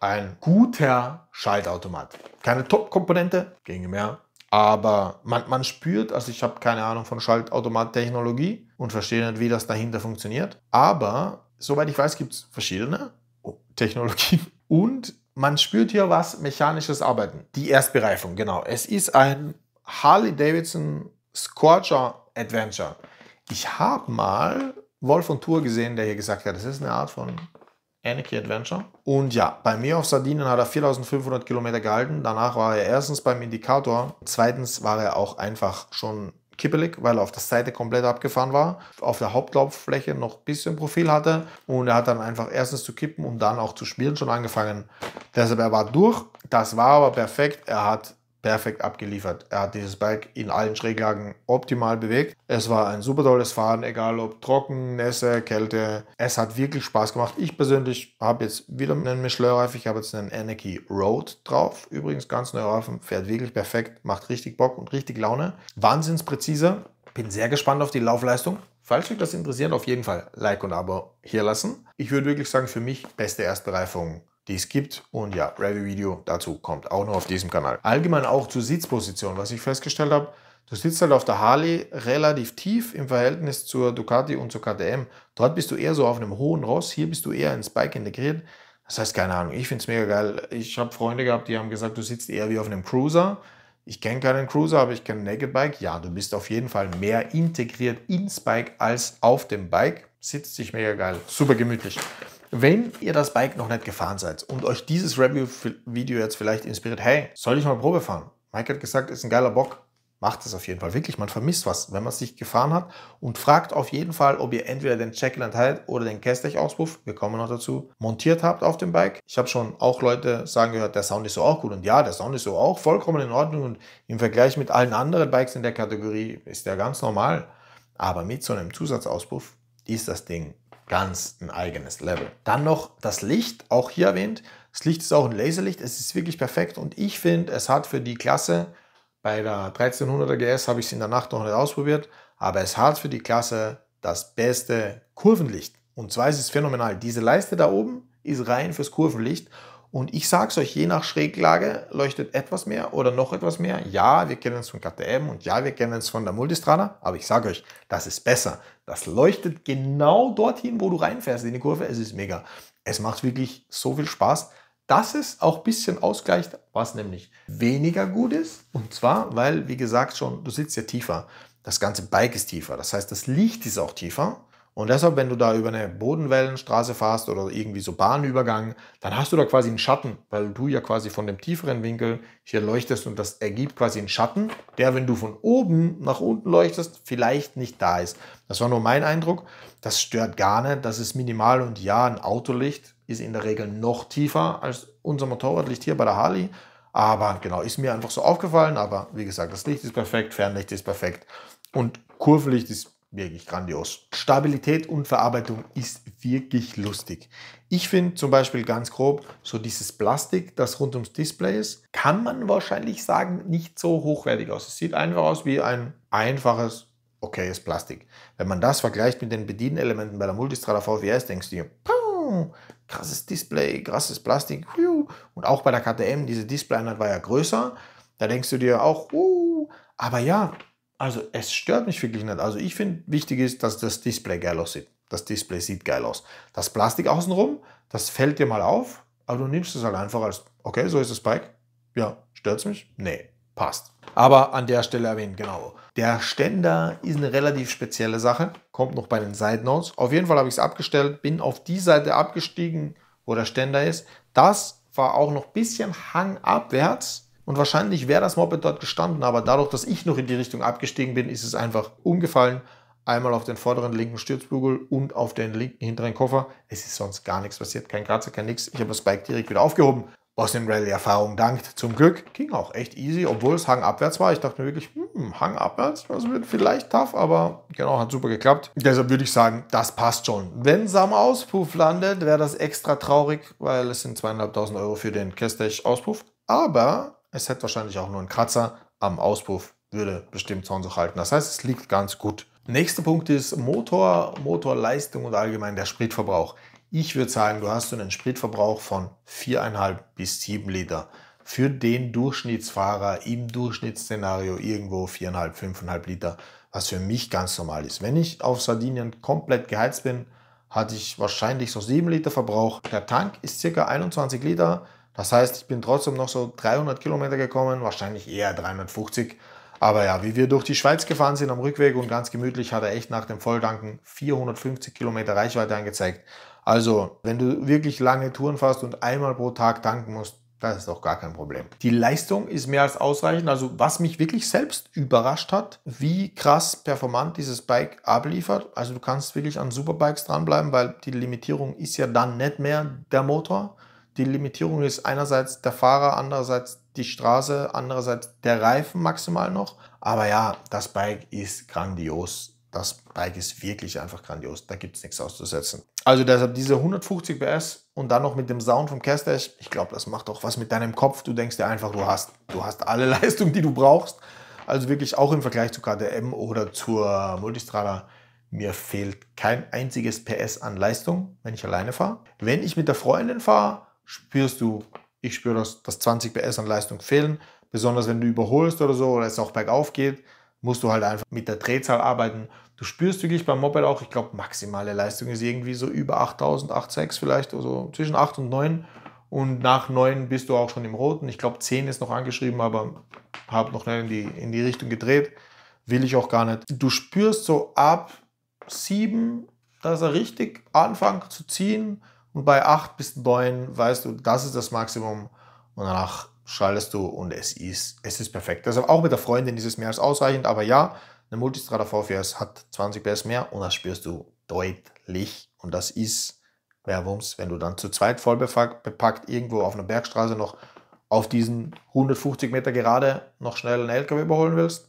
ein guter Schaltautomat. Keine Top-Komponente, ginge mehr. Aber man, man spürt, also ich habe keine Ahnung von Schaltautomat-Technologie und verstehe nicht, wie das dahinter funktioniert. Aber soweit ich weiß, gibt es verschiedene oh, Technologien. Und man spürt hier was mechanisches Arbeiten. Die Erstbereifung, genau. Es ist ein Harley Davidson Scorcher Adventure. Ich habe mal Wolf von Tour gesehen, der hier gesagt hat, das ist eine Art von Anarchy Adventure. Und ja, bei mir auf Sardinien hat er 4500 Kilometer gehalten. Danach war er erstens beim Indikator, zweitens war er auch einfach schon kippelig, weil er auf der Seite komplett abgefahren war, auf der Hauptlauffläche noch ein bisschen Profil hatte und er hat dann einfach erstens zu kippen und dann auch zu spielen schon angefangen. Deshalb er war durch, das war aber perfekt. Er hat perfekt abgeliefert. Er hat dieses Bike in allen Schräglagen optimal bewegt. Es war ein super tolles Fahren, egal ob trocken, Nässe, Kälte. Es hat wirklich Spaß gemacht. Ich persönlich habe jetzt wieder einen Michelin-Reifen. Ich habe jetzt einen Anarchy Road drauf. Übrigens ganz neuer Reifen, fährt wirklich perfekt, macht richtig Bock und richtig Laune. Wahnsinnspräzise. Bin sehr gespannt auf die Laufleistung. Falls euch das interessiert, auf jeden Fall Like und Abo hier lassen. Ich würde wirklich sagen, für mich beste Erstbereifung die es gibt. Und ja, Review-Video dazu kommt auch noch auf diesem Kanal. Allgemein auch zur Sitzposition, was ich festgestellt habe, du sitzt halt auf der Harley relativ tief im Verhältnis zur Ducati und zur KTM. Dort bist du eher so auf einem hohen Ross, hier bist du eher ins Bike integriert. Das heißt, keine Ahnung, ich finde es mega geil. Ich habe Freunde gehabt, die haben gesagt, du sitzt eher wie auf einem Cruiser. Ich kenne keinen Cruiser, aber ich kenne Naked Bike. Ja, du bist auf jeden Fall mehr integriert ins Bike als auf dem Bike. Sitzt sich mega geil. Super gemütlich. Wenn ihr das Bike noch nicht gefahren seid und euch dieses Review-Video jetzt vielleicht inspiriert, hey, soll ich mal Probe fahren? Mike hat gesagt, ist ein geiler Bock. Macht es auf jeden Fall wirklich. Man vermisst was, wenn man es sich gefahren hat. Und fragt auf jeden Fall, ob ihr entweder den Checkland Height oder den Castech-Auspuff, wir kommen noch dazu, montiert habt auf dem Bike. Ich habe schon auch Leute sagen gehört, der Sound ist so auch gut. Und ja, der Sound ist so auch vollkommen in Ordnung. Und im Vergleich mit allen anderen Bikes in der Kategorie ist der ganz normal. Aber mit so einem Zusatzauspuff ist das Ding ganz ein eigenes Level. Dann noch das Licht, auch hier erwähnt. Das Licht ist auch ein Laserlicht, es ist wirklich perfekt und ich finde, es hat für die Klasse, bei der 1300er GS habe ich es in der Nacht noch nicht ausprobiert, aber es hat für die Klasse das beste Kurvenlicht. Und zwar ist es phänomenal. Diese Leiste da oben ist rein fürs Kurvenlicht und ich sage es euch, je nach Schräglage leuchtet etwas mehr oder noch etwas mehr. Ja, wir kennen es von KTM und ja, wir kennen es von der Multistrada, aber ich sage euch, das ist besser. Das leuchtet genau dorthin, wo du reinfährst in die Kurve. Es ist mega. Es macht wirklich so viel Spaß, dass es auch ein bisschen ausgleicht, was nämlich weniger gut ist. Und zwar, weil, wie gesagt schon, du sitzt ja tiefer. Das ganze Bike ist tiefer. Das heißt, das Licht ist auch tiefer. Und deshalb, wenn du da über eine Bodenwellenstraße fahrst oder irgendwie so Bahnübergang, dann hast du da quasi einen Schatten, weil du ja quasi von dem tieferen Winkel hier leuchtest und das ergibt quasi einen Schatten, der, wenn du von oben nach unten leuchtest, vielleicht nicht da ist. Das war nur mein Eindruck. Das stört gar nicht, das ist minimal und ja, ein Autolicht ist in der Regel noch tiefer als unser Motorradlicht hier bei der Harley. Aber genau, ist mir einfach so aufgefallen. Aber wie gesagt, das Licht ist perfekt, Fernlicht ist perfekt und Kurvenlicht ist wirklich grandios. Stabilität und Verarbeitung ist wirklich lustig. Ich finde zum Beispiel ganz grob, so dieses Plastik, das rund ums Display ist, kann man wahrscheinlich sagen, nicht so hochwertig aus. Es sieht einfach aus wie ein einfaches, okayes Plastik. Wenn man das vergleicht mit den Bedienelementen bei der Multistrada VWS, denkst du dir, krasses Display, krasses Plastik. Und auch bei der KTM, diese Display-Einheit war ja größer. Da denkst du dir auch, uh, aber ja, also es stört mich wirklich nicht. Also ich finde, wichtig ist, dass das Display geil aussieht. Das Display sieht geil aus. Das Plastik außenrum, das fällt dir mal auf, aber du nimmst es halt einfach als, okay, so ist das Bike. Ja, stört es mich? Nee, passt. Aber an der Stelle erwähnen, genau. Der Ständer ist eine relativ spezielle Sache, kommt noch bei den Side Notes. Auf jeden Fall habe ich es abgestellt, bin auf die Seite abgestiegen, wo der Ständer ist. Das war auch noch ein bisschen hangabwärts. Und wahrscheinlich wäre das Moped dort gestanden, aber dadurch, dass ich noch in die Richtung abgestiegen bin, ist es einfach umgefallen. Einmal auf den vorderen linken Stürzbügel und auf den linken hinteren Koffer. Es ist sonst gar nichts passiert. Kein Kratzer, kein nix. Ich habe das Bike direkt wieder aufgehoben. Bosnian Rally Erfahrung dankt. Zum Glück ging auch echt easy, obwohl es hangabwärts war. Ich dachte mir wirklich, hm, hangabwärts, das wird vielleicht tough, aber genau, hat super geklappt. Deshalb würde ich sagen, das passt schon. Wenn es am Auspuff landet, wäre das extra traurig, weil es sind zweieinhalbtausend Euro für den Kestech Auspuff. Aber es hätte wahrscheinlich auch nur einen Kratzer am Auspuff, würde bestimmt Zornsuch halten. Das heißt, es liegt ganz gut. Nächster Punkt ist Motor, Motorleistung und allgemein der Spritverbrauch. Ich würde sagen, du hast einen Spritverbrauch von 4,5 bis 7 Liter. Für den Durchschnittsfahrer im Durchschnittsszenario irgendwo 4,5, 5,5 Liter, was für mich ganz normal ist. Wenn ich auf Sardinien komplett geheizt bin, hatte ich wahrscheinlich so 7 Liter Verbrauch. Der Tank ist ca. 21 Liter. Das heißt, ich bin trotzdem noch so 300 Kilometer gekommen, wahrscheinlich eher 350. Aber ja, wie wir durch die Schweiz gefahren sind am Rückweg und ganz gemütlich, hat er echt nach dem Volldanken 450 Kilometer Reichweite angezeigt. Also, wenn du wirklich lange Touren fährst und einmal pro Tag tanken musst, das ist doch gar kein Problem. Die Leistung ist mehr als ausreichend. Also was mich wirklich selbst überrascht hat, wie krass performant dieses Bike abliefert. Also du kannst wirklich an Superbikes dranbleiben, weil die Limitierung ist ja dann nicht mehr der Motor, die Limitierung ist einerseits der Fahrer, andererseits die Straße, andererseits der Reifen maximal noch. Aber ja, das Bike ist grandios. Das Bike ist wirklich einfach grandios. Da gibt es nichts auszusetzen. Also deshalb diese 150 PS und dann noch mit dem Sound vom Castash. Ich glaube, das macht auch was mit deinem Kopf. Du denkst dir einfach, du hast, du hast alle Leistung, die du brauchst. Also wirklich auch im Vergleich zu KTM oder zur Multistrada. Mir fehlt kein einziges PS an Leistung, wenn ich alleine fahre. Wenn ich mit der Freundin fahre, spürst du, ich spüre, dass, dass 20 PS an Leistung fehlen. Besonders wenn du überholst oder so oder es auch bergauf geht, musst du halt einfach mit der Drehzahl arbeiten. Du spürst wirklich beim Moped auch, ich glaube, maximale Leistung ist irgendwie so über 8000, 8,6 vielleicht, also zwischen 8 und 9. Und nach 9 bist du auch schon im Roten. Ich glaube, 10 ist noch angeschrieben, aber habe noch nicht in die, in die Richtung gedreht. Will ich auch gar nicht. Du spürst so ab 7, dass er richtig anfängt zu ziehen. Und bei 8 bis 9 weißt du, das ist das Maximum. Und danach schaltest du und es ist, es ist perfekt. Deshalb also auch mit der Freundin ist es mehr als ausreichend. Aber ja, eine Multistrada V4S hat 20 PS mehr und das spürst du deutlich. Und das ist Werbums, wenn du dann zu zweit voll bepackt irgendwo auf einer Bergstraße noch auf diesen 150 Meter gerade noch schnell einen LKW überholen willst,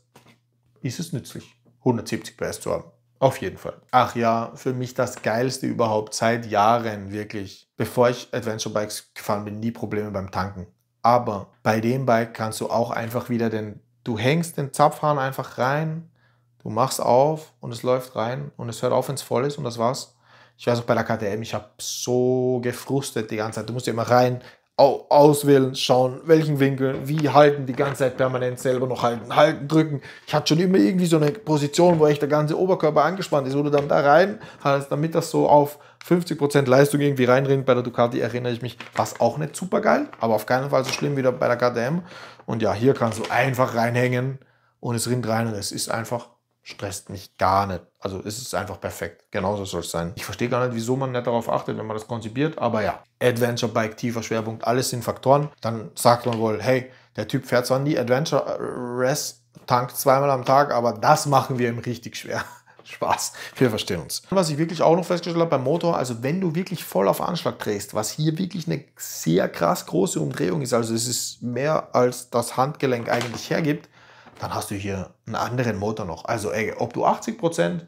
ist es nützlich, 170 PS zu haben. Auf jeden Fall. Ach ja, für mich das Geilste überhaupt seit Jahren, wirklich. Bevor ich Adventure Bikes gefahren bin, nie Probleme beim Tanken. Aber bei dem Bike kannst du auch einfach wieder den, du hängst den Zapfhahn einfach rein, du machst auf und es läuft rein und es hört auf, wenn es voll ist und das war's. Ich weiß auch bei der KTM, ich habe so gefrustet die ganze Zeit. Du musst ja immer rein, auswählen, schauen, welchen Winkel, wie halten, die ganze Zeit permanent selber noch halten, halten, drücken. Ich hatte schon immer irgendwie so eine Position, wo echt der ganze Oberkörper angespannt ist, wo du dann da rein hast, damit das so auf 50% Leistung irgendwie reinrinnt. Bei der Ducati erinnere ich mich, war es auch nicht super geil, aber auf keinen Fall so schlimm wie bei der KTM. Und ja, hier kannst du einfach reinhängen und es rinnt rein und es ist einfach stresst mich gar nicht. Also ist es einfach perfekt. Genauso soll es sein. Ich verstehe gar nicht, wieso man nicht darauf achtet, wenn man das konzipiert, aber ja. Adventure Bike, tiefer Schwerpunkt, alles sind Faktoren. Dann sagt man wohl, hey, der Typ fährt zwar nie Adventure Rest, tankt zweimal am Tag, aber das machen wir ihm richtig schwer. Spaß, wir verstehen uns. Was ich wirklich auch noch festgestellt habe beim Motor, also wenn du wirklich voll auf Anschlag drehst, was hier wirklich eine sehr krass große Umdrehung ist, also es ist mehr als das Handgelenk eigentlich hergibt, dann hast du hier einen anderen Motor noch. Also ob du 80%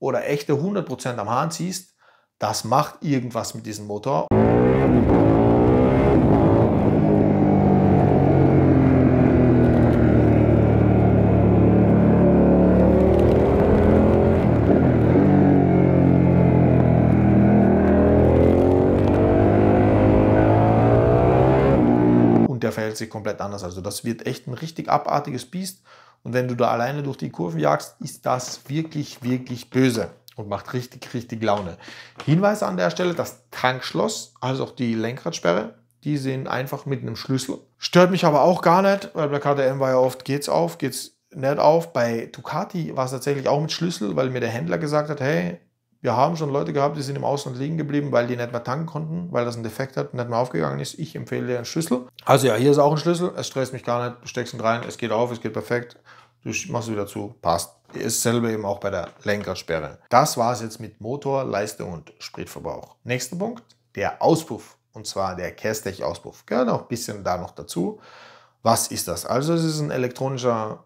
oder echte 100% am Hahn ziehst, das macht irgendwas mit diesem Motor. verhält sich komplett anders. Also das wird echt ein richtig abartiges Biest. Und wenn du da alleine durch die Kurven jagst, ist das wirklich, wirklich böse und macht richtig, richtig Laune. Hinweis an der Stelle, das Tankschloss, also auch die Lenkradsperre, die sind einfach mit einem Schlüssel. Stört mich aber auch gar nicht, weil bei KTM war ja oft, geht's auf, geht's nicht auf. Bei Ducati war es tatsächlich auch mit Schlüssel, weil mir der Händler gesagt hat, hey, wir haben schon Leute gehabt, die sind im Ausland liegen geblieben, weil die nicht mehr tanken konnten, weil das ein Defekt hat, und nicht mehr aufgegangen ist. Ich empfehle dir einen Schlüssel. Also ja, hier ist auch ein Schlüssel. Es stresst mich gar nicht. Du steckst ihn rein, es geht auf, es geht perfekt. Du machst wieder zu, passt. Dasselbe eben auch bei der Lenkersperre. Das war es jetzt mit Motor, Leistung und Spritverbrauch. Nächster Punkt, der Auspuff. Und zwar der Kerstech-Auspuff. Gehört auch ein bisschen da noch dazu. Was ist das? Also es ist ein elektronischer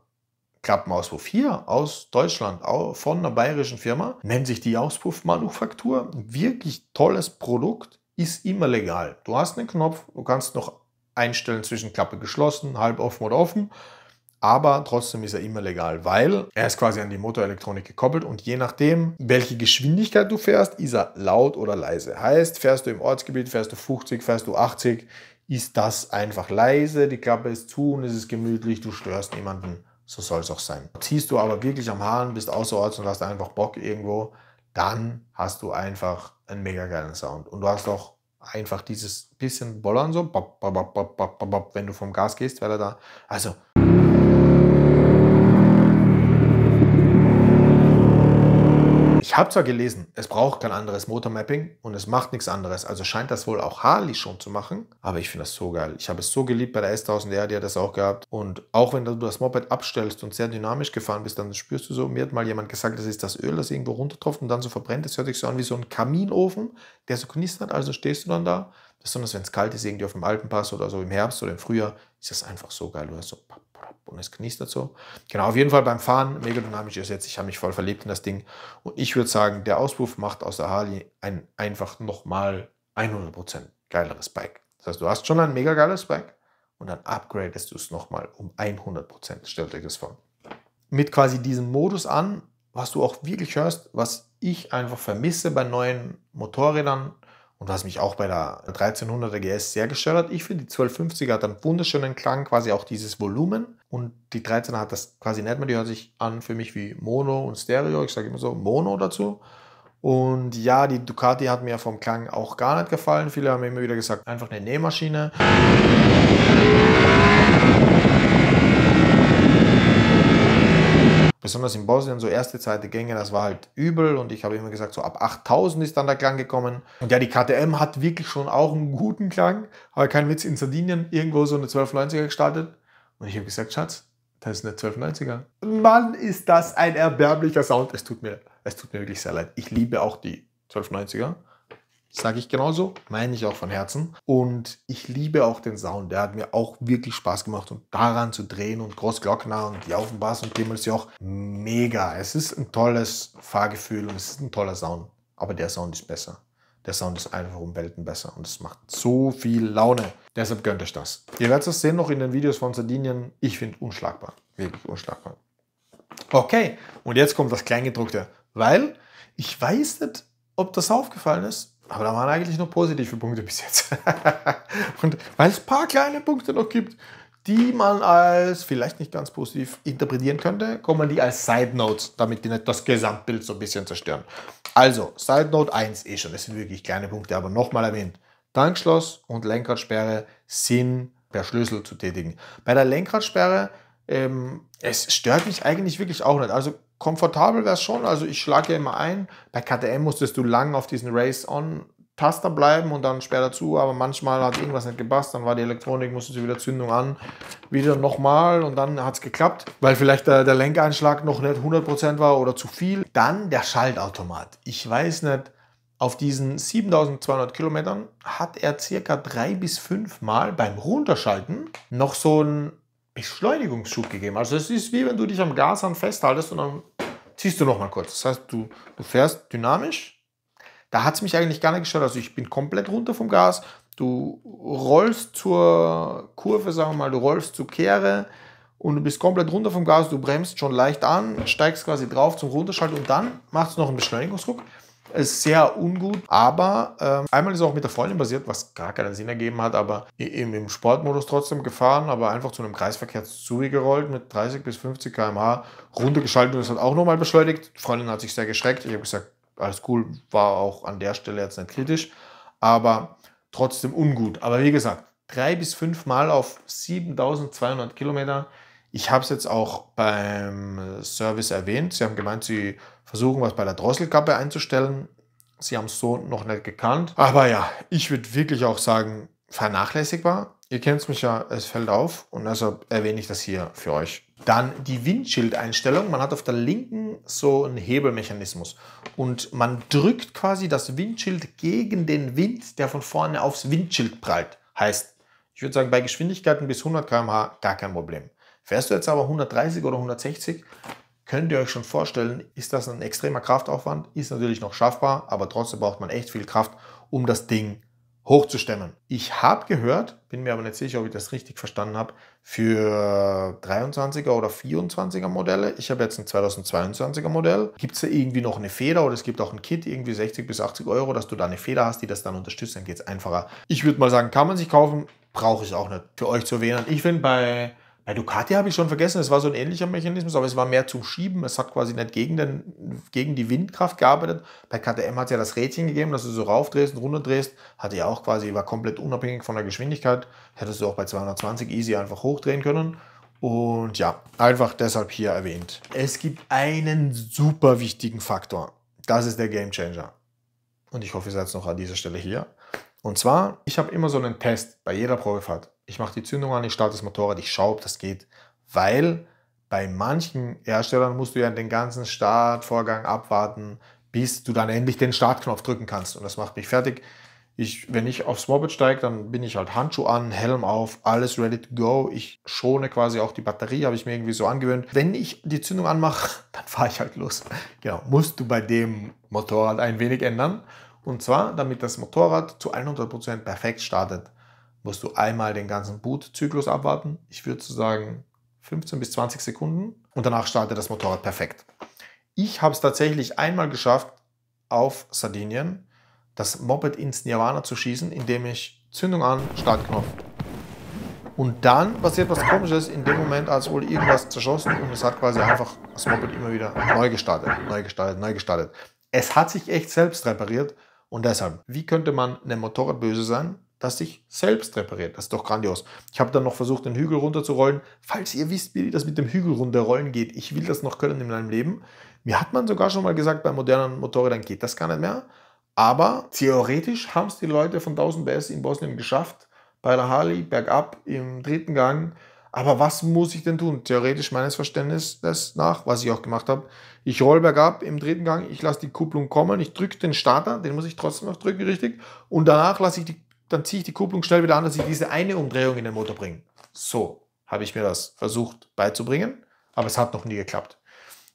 Klappenauspuff hier aus Deutschland von einer bayerischen Firma, nennt sich die Auspuffmanufaktur. Wirklich tolles Produkt, ist immer legal. Du hast einen Knopf, du kannst noch einstellen zwischen Klappe geschlossen, halb offen oder offen. Aber trotzdem ist er immer legal, weil er ist quasi an die Motorelektronik gekoppelt und je nachdem, welche Geschwindigkeit du fährst, ist er laut oder leise. Heißt, fährst du im Ortsgebiet, fährst du 50, fährst du 80, ist das einfach leise, die Klappe ist zu und es ist gemütlich, du störst niemanden. So soll es auch sein. Ziehst du aber wirklich am Haaren, bist außerorts und hast einfach Bock irgendwo, dann hast du einfach einen mega geilen Sound. Und du hast auch einfach dieses bisschen Bollern so, bop, bop, bop, wenn du vom Gas gehst, weil er da, also Ich habe zwar gelesen, es braucht kein anderes Motormapping und es macht nichts anderes, also scheint das wohl auch Harley schon zu machen, aber ich finde das so geil. Ich habe es so geliebt bei der S1000R, die hat das auch gehabt und auch wenn du das Moped abstellst und sehr dynamisch gefahren bist, dann spürst du so, mir hat mal jemand gesagt, das ist das Öl, das irgendwo runtertropft und dann so verbrennt, das hört sich so an wie so ein Kaminofen, der so knistert, also stehst du dann da, besonders wenn es kalt ist, irgendwie auf dem Alpenpass oder so im Herbst oder im Frühjahr, ist das einfach so geil, du hast so Bundesknies dazu. Genau, auf jeden Fall beim Fahren, mega dynamisch ist jetzt, ich habe mich voll verliebt in das Ding. Und ich würde sagen, der Auspuff macht aus der Harley ein einfach nochmal 100% geileres Bike. Das heißt, du hast schon ein mega geiles Bike und dann upgradest du es nochmal um 100%, stellt euch das vor. Mit quasi diesem Modus an, was du auch wirklich hörst, was ich einfach vermisse bei neuen Motorrädern, und was mich auch bei der 1300er GS sehr gestört hat, ich finde, die 1250er hat einen wunderschönen Klang, quasi auch dieses Volumen. Und die 13er hat das quasi nicht mehr. Die hört sich an für mich wie Mono und Stereo. Ich sage immer so Mono dazu. Und ja, die Ducati hat mir vom Klang auch gar nicht gefallen. Viele haben immer wieder gesagt, einfach eine Nähmaschine. besonders in Bosnien, so erste, zweite Gänge, das war halt übel und ich habe immer gesagt, so ab 8000 ist dann der Klang gekommen. Und ja, die KTM hat wirklich schon auch einen guten Klang, aber kein Witz, in Sardinien irgendwo so eine 1290er gestartet und ich habe gesagt, Schatz, das ist eine 1290er. Mann, ist das ein erbärmlicher Sound. Es tut mir, es tut mir wirklich sehr leid. Ich liebe auch die 1290er. Sage ich genauso, meine ich auch von Herzen. Und ich liebe auch den Sound. Der hat mir auch wirklich Spaß gemacht. Und daran zu drehen und Großglockner und Jaufenbass und ist ja auch mega. Es ist ein tolles Fahrgefühl und es ist ein toller Sound. Aber der Sound ist besser. Der Sound ist einfach um Welten besser und es macht so viel Laune. Deshalb gönnt euch das. Ihr werdet es sehen noch in den Videos von Sardinien. Ich finde unschlagbar. Wirklich unschlagbar. Okay, und jetzt kommt das Kleingedruckte, weil ich weiß nicht, ob das aufgefallen ist. Aber da waren eigentlich nur positive Punkte bis jetzt. und weil es ein paar kleine Punkte noch gibt, die man als vielleicht nicht ganz positiv interpretieren könnte, kommen die als Side Notes, damit die nicht das Gesamtbild so ein bisschen zerstören. Also, Side Note 1 eh schon, das sind wirklich kleine Punkte, aber nochmal erwähnt. Tankschloss und Lenkradsperre sind per Schlüssel zu tätigen. Bei der Lenkradsperre, ähm, es stört mich eigentlich wirklich auch nicht. Also komfortabel wäre es schon. Also ich schlage ja immer ein. Bei KTM musstest du lang auf diesen Race-On-Taster bleiben und dann später zu, aber manchmal hat irgendwas nicht gepasst, dann war die Elektronik, musste sie wieder Zündung an, wieder nochmal und dann hat es geklappt, weil vielleicht der, der Lenkeinschlag noch nicht 100% war oder zu viel. Dann der Schaltautomat. Ich weiß nicht, auf diesen 7200 Kilometern hat er circa drei bis fünf Mal beim Runterschalten noch so ein Beschleunigungsschub gegeben. Also es ist wie wenn du dich am Gashahn festhaltest und dann ziehst du nochmal kurz. Das heißt, du, du fährst dynamisch. Da hat es mich eigentlich gar nicht gestört. Also ich bin komplett runter vom Gas. Du rollst zur Kurve, sagen wir mal, du rollst zur Kehre und du bist komplett runter vom Gas. Du bremst schon leicht an, steigst quasi drauf zum Runterschalten und dann machst du noch einen Beschleunigungsdruck ist sehr ungut, aber ähm, einmal ist auch mit der Freundin basiert, was gar keinen Sinn ergeben hat, aber eben im Sportmodus trotzdem gefahren, aber einfach zu einem Kreisverkehrszug gerollt mit 30 bis 50 km/h runtergeschaltet und das hat auch nochmal beschleunigt. Die Freundin hat sich sehr geschreckt. Ich habe gesagt, alles cool, war auch an der Stelle jetzt nicht kritisch, aber trotzdem ungut. Aber wie gesagt, drei bis fünf Mal auf 7200 Kilometer. Ich habe es jetzt auch beim Service erwähnt. Sie haben gemeint, sie versuchen, was bei der Drosselkappe einzustellen. Sie haben es so noch nicht gekannt. Aber ja, ich würde wirklich auch sagen, vernachlässigbar. Ihr kennt es mich ja, es fällt auf und deshalb erwähne ich das hier für euch. Dann die Windschildeinstellung. Man hat auf der linken so einen Hebelmechanismus und man drückt quasi das Windschild gegen den Wind, der von vorne aufs Windschild prallt. Heißt, ich würde sagen, bei Geschwindigkeiten bis 100 km/h gar kein Problem. Fährst du jetzt aber 130 oder 160, Könnt ihr euch schon vorstellen, ist das ein extremer Kraftaufwand? Ist natürlich noch schaffbar, aber trotzdem braucht man echt viel Kraft, um das Ding hochzustemmen. Ich habe gehört, bin mir aber nicht sicher, ob ich das richtig verstanden habe, für 23er oder 24er Modelle, ich habe jetzt ein 2022er Modell, gibt es da irgendwie noch eine Feder oder es gibt auch ein Kit, irgendwie 60 bis 80 Euro, dass du da eine Feder hast, die das dann unterstützt, dann geht es einfacher. Ich würde mal sagen, kann man sich kaufen, brauche ich auch nicht für euch zu erwähnen. Ich finde bei bei Ducati habe ich schon vergessen, es war so ein ähnlicher Mechanismus, aber es war mehr zum Schieben. Es hat quasi nicht gegen, den, gegen die Windkraft gearbeitet. Bei KTM hat es ja das Rädchen gegeben, dass du so raufdrehst und runterdrehst. Hatte ja auch quasi, war komplett unabhängig von der Geschwindigkeit. Hättest du auch bei 220 easy einfach hochdrehen können. Und ja, einfach deshalb hier erwähnt. Es gibt einen super wichtigen Faktor. Das ist der Game Changer. Und ich hoffe, ihr seid noch an dieser Stelle hier. Und zwar, ich habe immer so einen Test bei jeder Probefahrt ich mache die Zündung an, ich starte das Motorrad, ich schaue, ob das geht. Weil bei manchen Herstellern musst du ja den ganzen Startvorgang abwarten, bis du dann endlich den Startknopf drücken kannst. Und das macht mich fertig. Ich, wenn ich aufs Moped steige, dann bin ich halt Handschuh an, Helm auf, alles ready to go. Ich schone quasi auch die Batterie, habe ich mir irgendwie so angewöhnt. Wenn ich die Zündung anmache, dann fahre ich halt los. Genau, musst du bei dem Motorrad ein wenig ändern. Und zwar, damit das Motorrad zu 100% perfekt startet musst du einmal den ganzen Bootzyklus abwarten. Ich würde so sagen 15 bis 20 Sekunden und danach startet das Motorrad perfekt. Ich habe es tatsächlich einmal geschafft, auf Sardinien das Moped ins Nirvana zu schießen, indem ich Zündung an, Startknopf. Und dann passiert was komisches in dem Moment, als wohl irgendwas zerschossen und es hat quasi einfach das Moped immer wieder neu gestartet, neu gestartet, neu gestartet. Es hat sich echt selbst repariert und deshalb, wie könnte man einem Motorrad böse sein? das sich selbst repariert. Das ist doch grandios. Ich habe dann noch versucht, den Hügel runterzurollen. Falls ihr wisst, wie das mit dem Hügel runterrollen geht, ich will das noch können in meinem Leben. Mir hat man sogar schon mal gesagt, bei modernen Motorrädern geht das gar nicht mehr. Aber theoretisch haben es die Leute von 1000 PS in Bosnien geschafft, bei der Harley bergab im dritten Gang. Aber was muss ich denn tun? Theoretisch meines Verständnisses nach, was ich auch gemacht habe, ich roll bergab im dritten Gang, ich lasse die Kupplung kommen, ich drücke den Starter, den muss ich trotzdem noch drücken, richtig? Und danach lasse ich die dann ziehe ich die Kupplung schnell wieder an, dass ich diese eine Umdrehung in den Motor bringe. So habe ich mir das versucht beizubringen, aber es hat noch nie geklappt.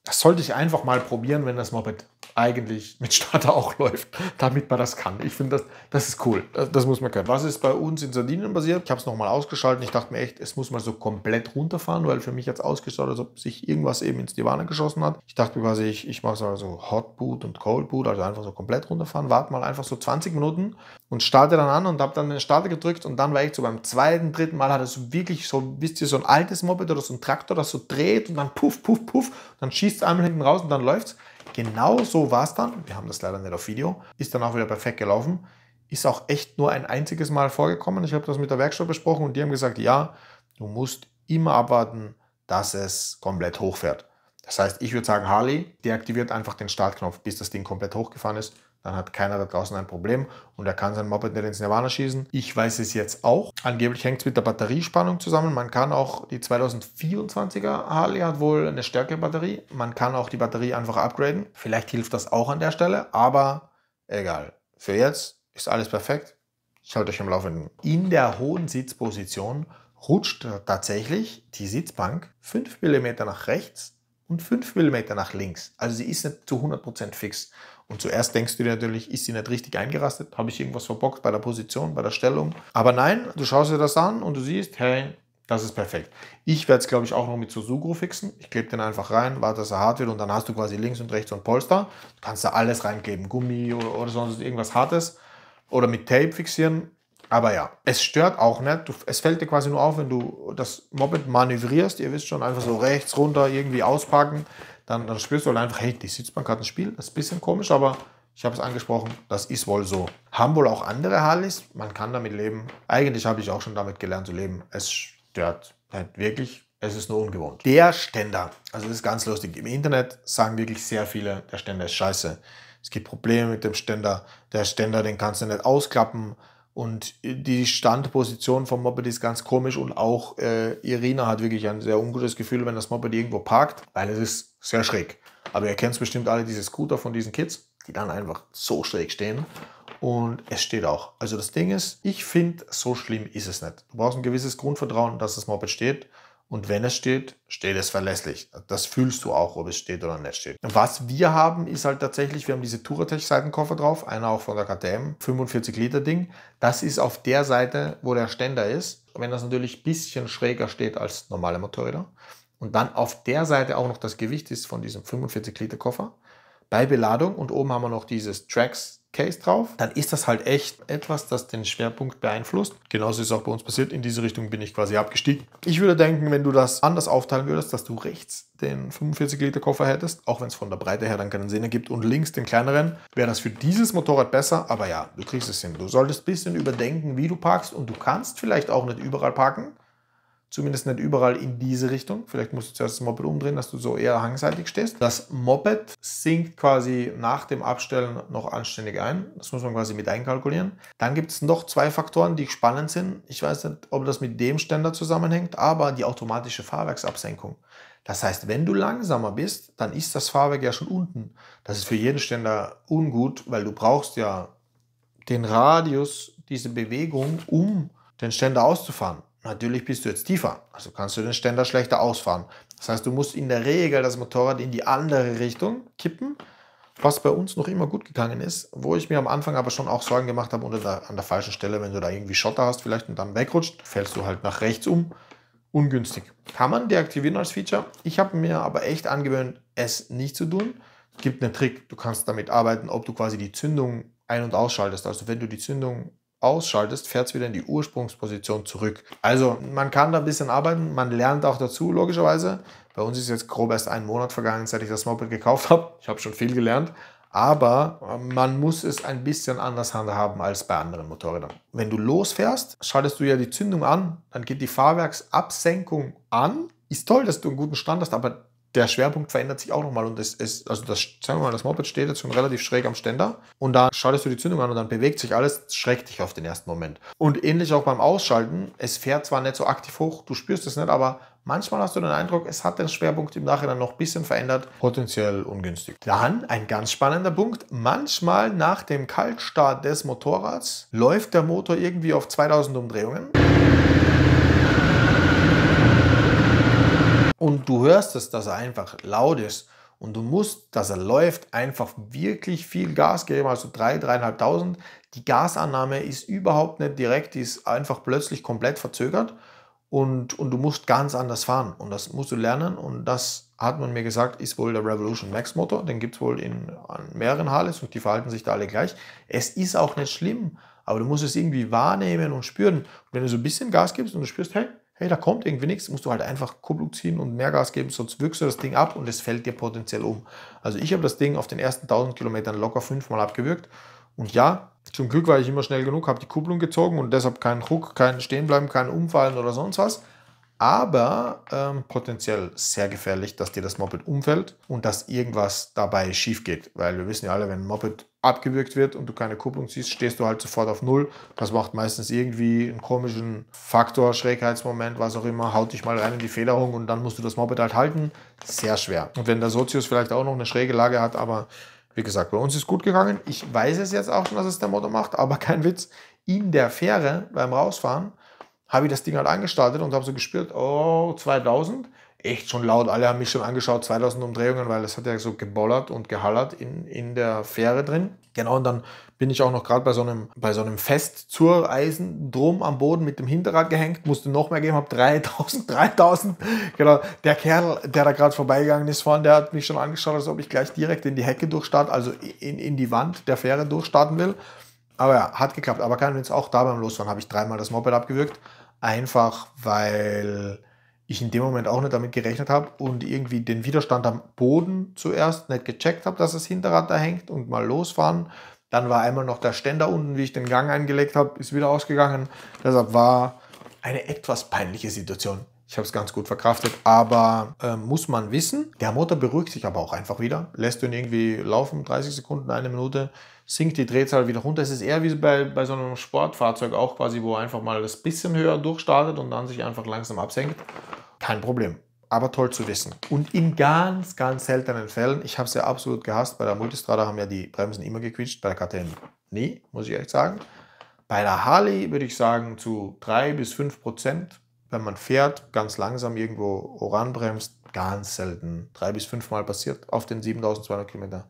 Das sollte ich einfach mal probieren, wenn das Moped eigentlich mit Starter auch läuft, damit man das kann. Ich finde, das, das ist cool. Das, das, muss man können. Was ist bei uns in Sardinien passiert? Ich habe es nochmal ausgeschaltet. Ich dachte mir echt, es muss mal so komplett runterfahren, weil für mich jetzt ausgeschaut, als ob sich irgendwas eben ins Divane geschossen hat. Ich dachte mir quasi, ich, ich mache es mal so Hot Boot und Cold Boot, also einfach so komplett runterfahren. Warte mal einfach so 20 Minuten und starte dann an und habe dann den Starter gedrückt und dann war ich so beim zweiten, dritten Mal hat es wirklich so, wisst ihr, so ein altes Moped oder so ein Traktor, das so dreht und dann puff, puff, puff, dann schießt es einmal hinten raus und dann läuft es. Genau so war es dann. Wir haben das leider nicht auf Video. Ist dann auch wieder perfekt gelaufen. Ist auch echt nur ein einziges Mal vorgekommen. Ich habe das mit der Werkstatt besprochen und die haben gesagt, ja, du musst immer abwarten, dass es komplett hochfährt. Das heißt, ich würde sagen, Harley deaktiviert einfach den Startknopf, bis das Ding komplett hochgefahren ist dann hat keiner da draußen ein Problem und er kann sein Moped nicht ins Nirvana schießen. Ich weiß es jetzt auch. Angeblich hängt es mit der Batteriespannung zusammen. Man kann auch die 2024er Harley hat wohl eine stärkere Batterie. Man kann auch die Batterie einfach upgraden. Vielleicht hilft das auch an der Stelle, aber egal. Für jetzt ist alles perfekt. Ich halte euch am Laufenden. In der hohen Sitzposition rutscht tatsächlich die Sitzbank 5 mm nach rechts und 5 mm nach links. Also sie ist nicht zu 100% fix. Und zuerst denkst du dir natürlich, ist sie nicht richtig eingerastet? Habe ich irgendwas verbockt bei der Position, bei der Stellung? Aber nein, du schaust dir das an und du siehst, hey, das ist perfekt. Ich werde es, glaube ich, auch noch mit Suzugu fixen. Ich klebe den einfach rein, warte, dass er hart wird und dann hast du quasi links und rechts so ein Polster. Du kannst da alles reingeben, Gummi oder, oder sonst irgendwas Hartes. Oder mit Tape fixieren. Aber ja, es stört auch nicht. Du, es fällt dir quasi nur auf, wenn du das Moped manövrierst. Ihr wisst schon, einfach so rechts runter irgendwie auspacken dann, dann spürst du halt einfach, hey, die Südbank hat ein Spiel, das ist ein bisschen komisch, aber ich habe es angesprochen, das ist wohl so. Haben wohl auch andere Hallis, man kann damit leben. Eigentlich habe ich auch schon damit gelernt zu leben. Es stört nicht wirklich, es ist nur ungewohnt. Der Ständer, also das ist ganz lustig. Im Internet sagen wirklich sehr viele, der Ständer ist scheiße. Es gibt Probleme mit dem Ständer. Der Ständer, den kannst du nicht ausklappen. Und die Standposition vom Moped ist ganz komisch und auch äh, Irina hat wirklich ein sehr ungutes Gefühl, wenn das Moped irgendwo parkt, weil es ist sehr schräg. Aber ihr kennt bestimmt alle diese Scooter von diesen Kids, die dann einfach so schräg stehen. Und es steht auch. Also das Ding ist, ich finde, so schlimm ist es nicht. Du brauchst ein gewisses Grundvertrauen, dass das Moped steht. Und wenn es steht, steht es verlässlich. Das fühlst du auch, ob es steht oder nicht steht. Was wir haben, ist halt tatsächlich, wir haben diese Touratech-Seitenkoffer drauf, einer auch von der KTM, 45 Liter Ding. Das ist auf der Seite, wo der Ständer ist. Wenn das natürlich ein bisschen schräger steht als normale Motorräder, und dann auf der Seite auch noch das Gewicht ist von diesem 45 Liter Koffer bei Beladung und oben haben wir noch dieses Tracks Case drauf, dann ist das halt echt etwas, das den Schwerpunkt beeinflusst. Genauso ist es auch bei uns passiert. In diese Richtung bin ich quasi abgestiegen. Ich würde denken, wenn du das anders aufteilen würdest, dass du rechts den 45 Liter Koffer hättest, auch wenn es von der Breite her dann keinen Sinn ergibt, und links den kleineren, wäre das für dieses Motorrad besser. Aber ja, du kriegst es hin. Du solltest ein bisschen überdenken, wie du parkst und du kannst vielleicht auch nicht überall parken. Zumindest nicht überall in diese Richtung. Vielleicht musst du zuerst das Moped umdrehen, dass du so eher hangseitig stehst. Das Moped sinkt quasi nach dem Abstellen noch anständig ein. Das muss man quasi mit einkalkulieren. Dann gibt es noch zwei Faktoren, die spannend sind. Ich weiß nicht, ob das mit dem Ständer zusammenhängt, aber die automatische Fahrwerksabsenkung. Das heißt, wenn du langsamer bist, dann ist das Fahrwerk ja schon unten. Das ist für jeden Ständer ungut, weil du brauchst ja den Radius, diese Bewegung, um den Ständer auszufahren. Natürlich bist du jetzt tiefer, also kannst du den Ständer schlechter ausfahren. Das heißt, du musst in der Regel das Motorrad in die andere Richtung kippen, was bei uns noch immer gut gegangen ist, wo ich mir am Anfang aber schon auch Sorgen gemacht habe, unter an der falschen Stelle, wenn du da irgendwie Schotter hast vielleicht und dann wegrutscht, fällst du halt nach rechts um. Ungünstig. Kann man deaktivieren als Feature. Ich habe mir aber echt angewöhnt, es nicht zu tun. Es gibt einen Trick, du kannst damit arbeiten, ob du quasi die Zündung ein- und ausschaltest. Also wenn du die Zündung ausschaltest, fährt es wieder in die Ursprungsposition zurück. Also man kann da ein bisschen arbeiten, man lernt auch dazu, logischerweise. Bei uns ist jetzt grob erst ein Monat vergangen, seit ich das Moped gekauft habe. Ich habe schon viel gelernt. Aber äh, man muss es ein bisschen anders handhaben als bei anderen Motorrädern. Wenn du losfährst, schaltest du ja die Zündung an, dann geht die Fahrwerksabsenkung an. Ist toll, dass du einen guten Stand hast, aber der Schwerpunkt verändert sich auch nochmal und es ist, also das, sagen wir mal, das Moped steht jetzt schon relativ schräg am Ständer und da schaltest du die Zündung an und dann bewegt sich alles, schreckt dich auf den ersten Moment. Und ähnlich auch beim Ausschalten, es fährt zwar nicht so aktiv hoch, du spürst es nicht, aber manchmal hast du den Eindruck, es hat den Schwerpunkt im Nachhinein noch ein bisschen verändert, potenziell ungünstig. Dann ein ganz spannender Punkt, manchmal nach dem Kaltstart des Motorrads läuft der Motor irgendwie auf 2000 Umdrehungen. und du hörst es, dass er einfach laut ist und du musst, dass er läuft, einfach wirklich viel Gas geben, also 3.000, 3.500. Die Gasannahme ist überhaupt nicht direkt, die ist einfach plötzlich komplett verzögert und, und du musst ganz anders fahren und das musst du lernen und das hat man mir gesagt, ist wohl der Revolution Max Motor, den gibt es wohl in, in mehreren Halles und die verhalten sich da alle gleich. Es ist auch nicht schlimm, aber du musst es irgendwie wahrnehmen und spüren. Und wenn du so ein bisschen Gas gibst und du spürst, hey, hey, da kommt irgendwie nichts, musst du halt einfach Kupplung ziehen und mehr Gas geben, sonst wirkst du das Ding ab und es fällt dir potenziell um. Also ich habe das Ding auf den ersten 1000 Kilometern locker fünfmal abgewürgt und ja, zum Glück war ich immer schnell genug, habe die Kupplung gezogen und deshalb keinen Ruck, kein Stehenbleiben, kein Umfallen oder sonst was aber ähm, potenziell sehr gefährlich, dass dir das Moped umfällt und dass irgendwas dabei schief geht. Weil wir wissen ja alle, wenn ein Moped abgewürgt wird und du keine Kupplung siehst, stehst du halt sofort auf Null. Das macht meistens irgendwie einen komischen Faktor, Schrägheitsmoment, was auch immer, haut dich mal rein in die Federung und dann musst du das Moped halt halten. Sehr schwer. Und wenn der Sozius vielleicht auch noch eine schräge Lage hat, aber wie gesagt, bei uns ist gut gegangen. Ich weiß es jetzt auch schon, dass es der Motor macht, aber kein Witz. In der Fähre beim Rausfahren habe ich das Ding halt angestartet und habe so gespürt, oh, 2000, echt schon laut, alle haben mich schon angeschaut, 2000 Umdrehungen, weil das hat ja so gebollert und gehallert in, in der Fähre drin. Genau, und dann bin ich auch noch gerade bei, so einem, so einem Fest zur Eisen drum am Boden mit dem Hinterrad gehängt, musste noch mehr geben, habe 3000, 3000. Genau, der Kerl, der da gerade vorbeigegangen ist vorne, der hat mich schon angeschaut, als ob ich gleich direkt in die Hecke durchstarte, also in, in die Wand der Fähre durchstarten will. Aber ja, hat geklappt. Aber kann übrigens auch da beim Losfahren habe ich dreimal das Moped abgewürgt einfach weil ich in dem Moment auch nicht damit gerechnet habe und irgendwie den Widerstand am Boden zuerst nicht gecheckt habe, dass das Hinterrad da hängt und mal losfahren. Dann war einmal noch der Ständer unten, wie ich den Gang eingelegt habe, ist wieder ausgegangen. Deshalb war eine etwas peinliche Situation. Ich habe es ganz gut verkraftet, aber äh, muss man wissen. Der Motor beruhigt sich aber auch einfach wieder, lässt ihn irgendwie laufen, 30 Sekunden, eine Minute, sinkt die Drehzahl wieder runter. Es ist eher wie bei, bei so einem Sportfahrzeug auch quasi, wo einfach mal das bisschen höher durchstartet und dann sich einfach langsam absenkt. Kein Problem aber toll zu wissen. Und in ganz, ganz seltenen Fällen, ich habe es ja absolut gehasst, bei der Multistrada haben ja die Bremsen immer gequetscht, bei der KTM nie, muss ich echt sagen. Bei der Harley würde ich sagen zu 3 bis 5 Prozent wenn man fährt, ganz langsam irgendwo ranbremst, ganz selten, drei bis fünfmal passiert auf den 7200 Kilometer,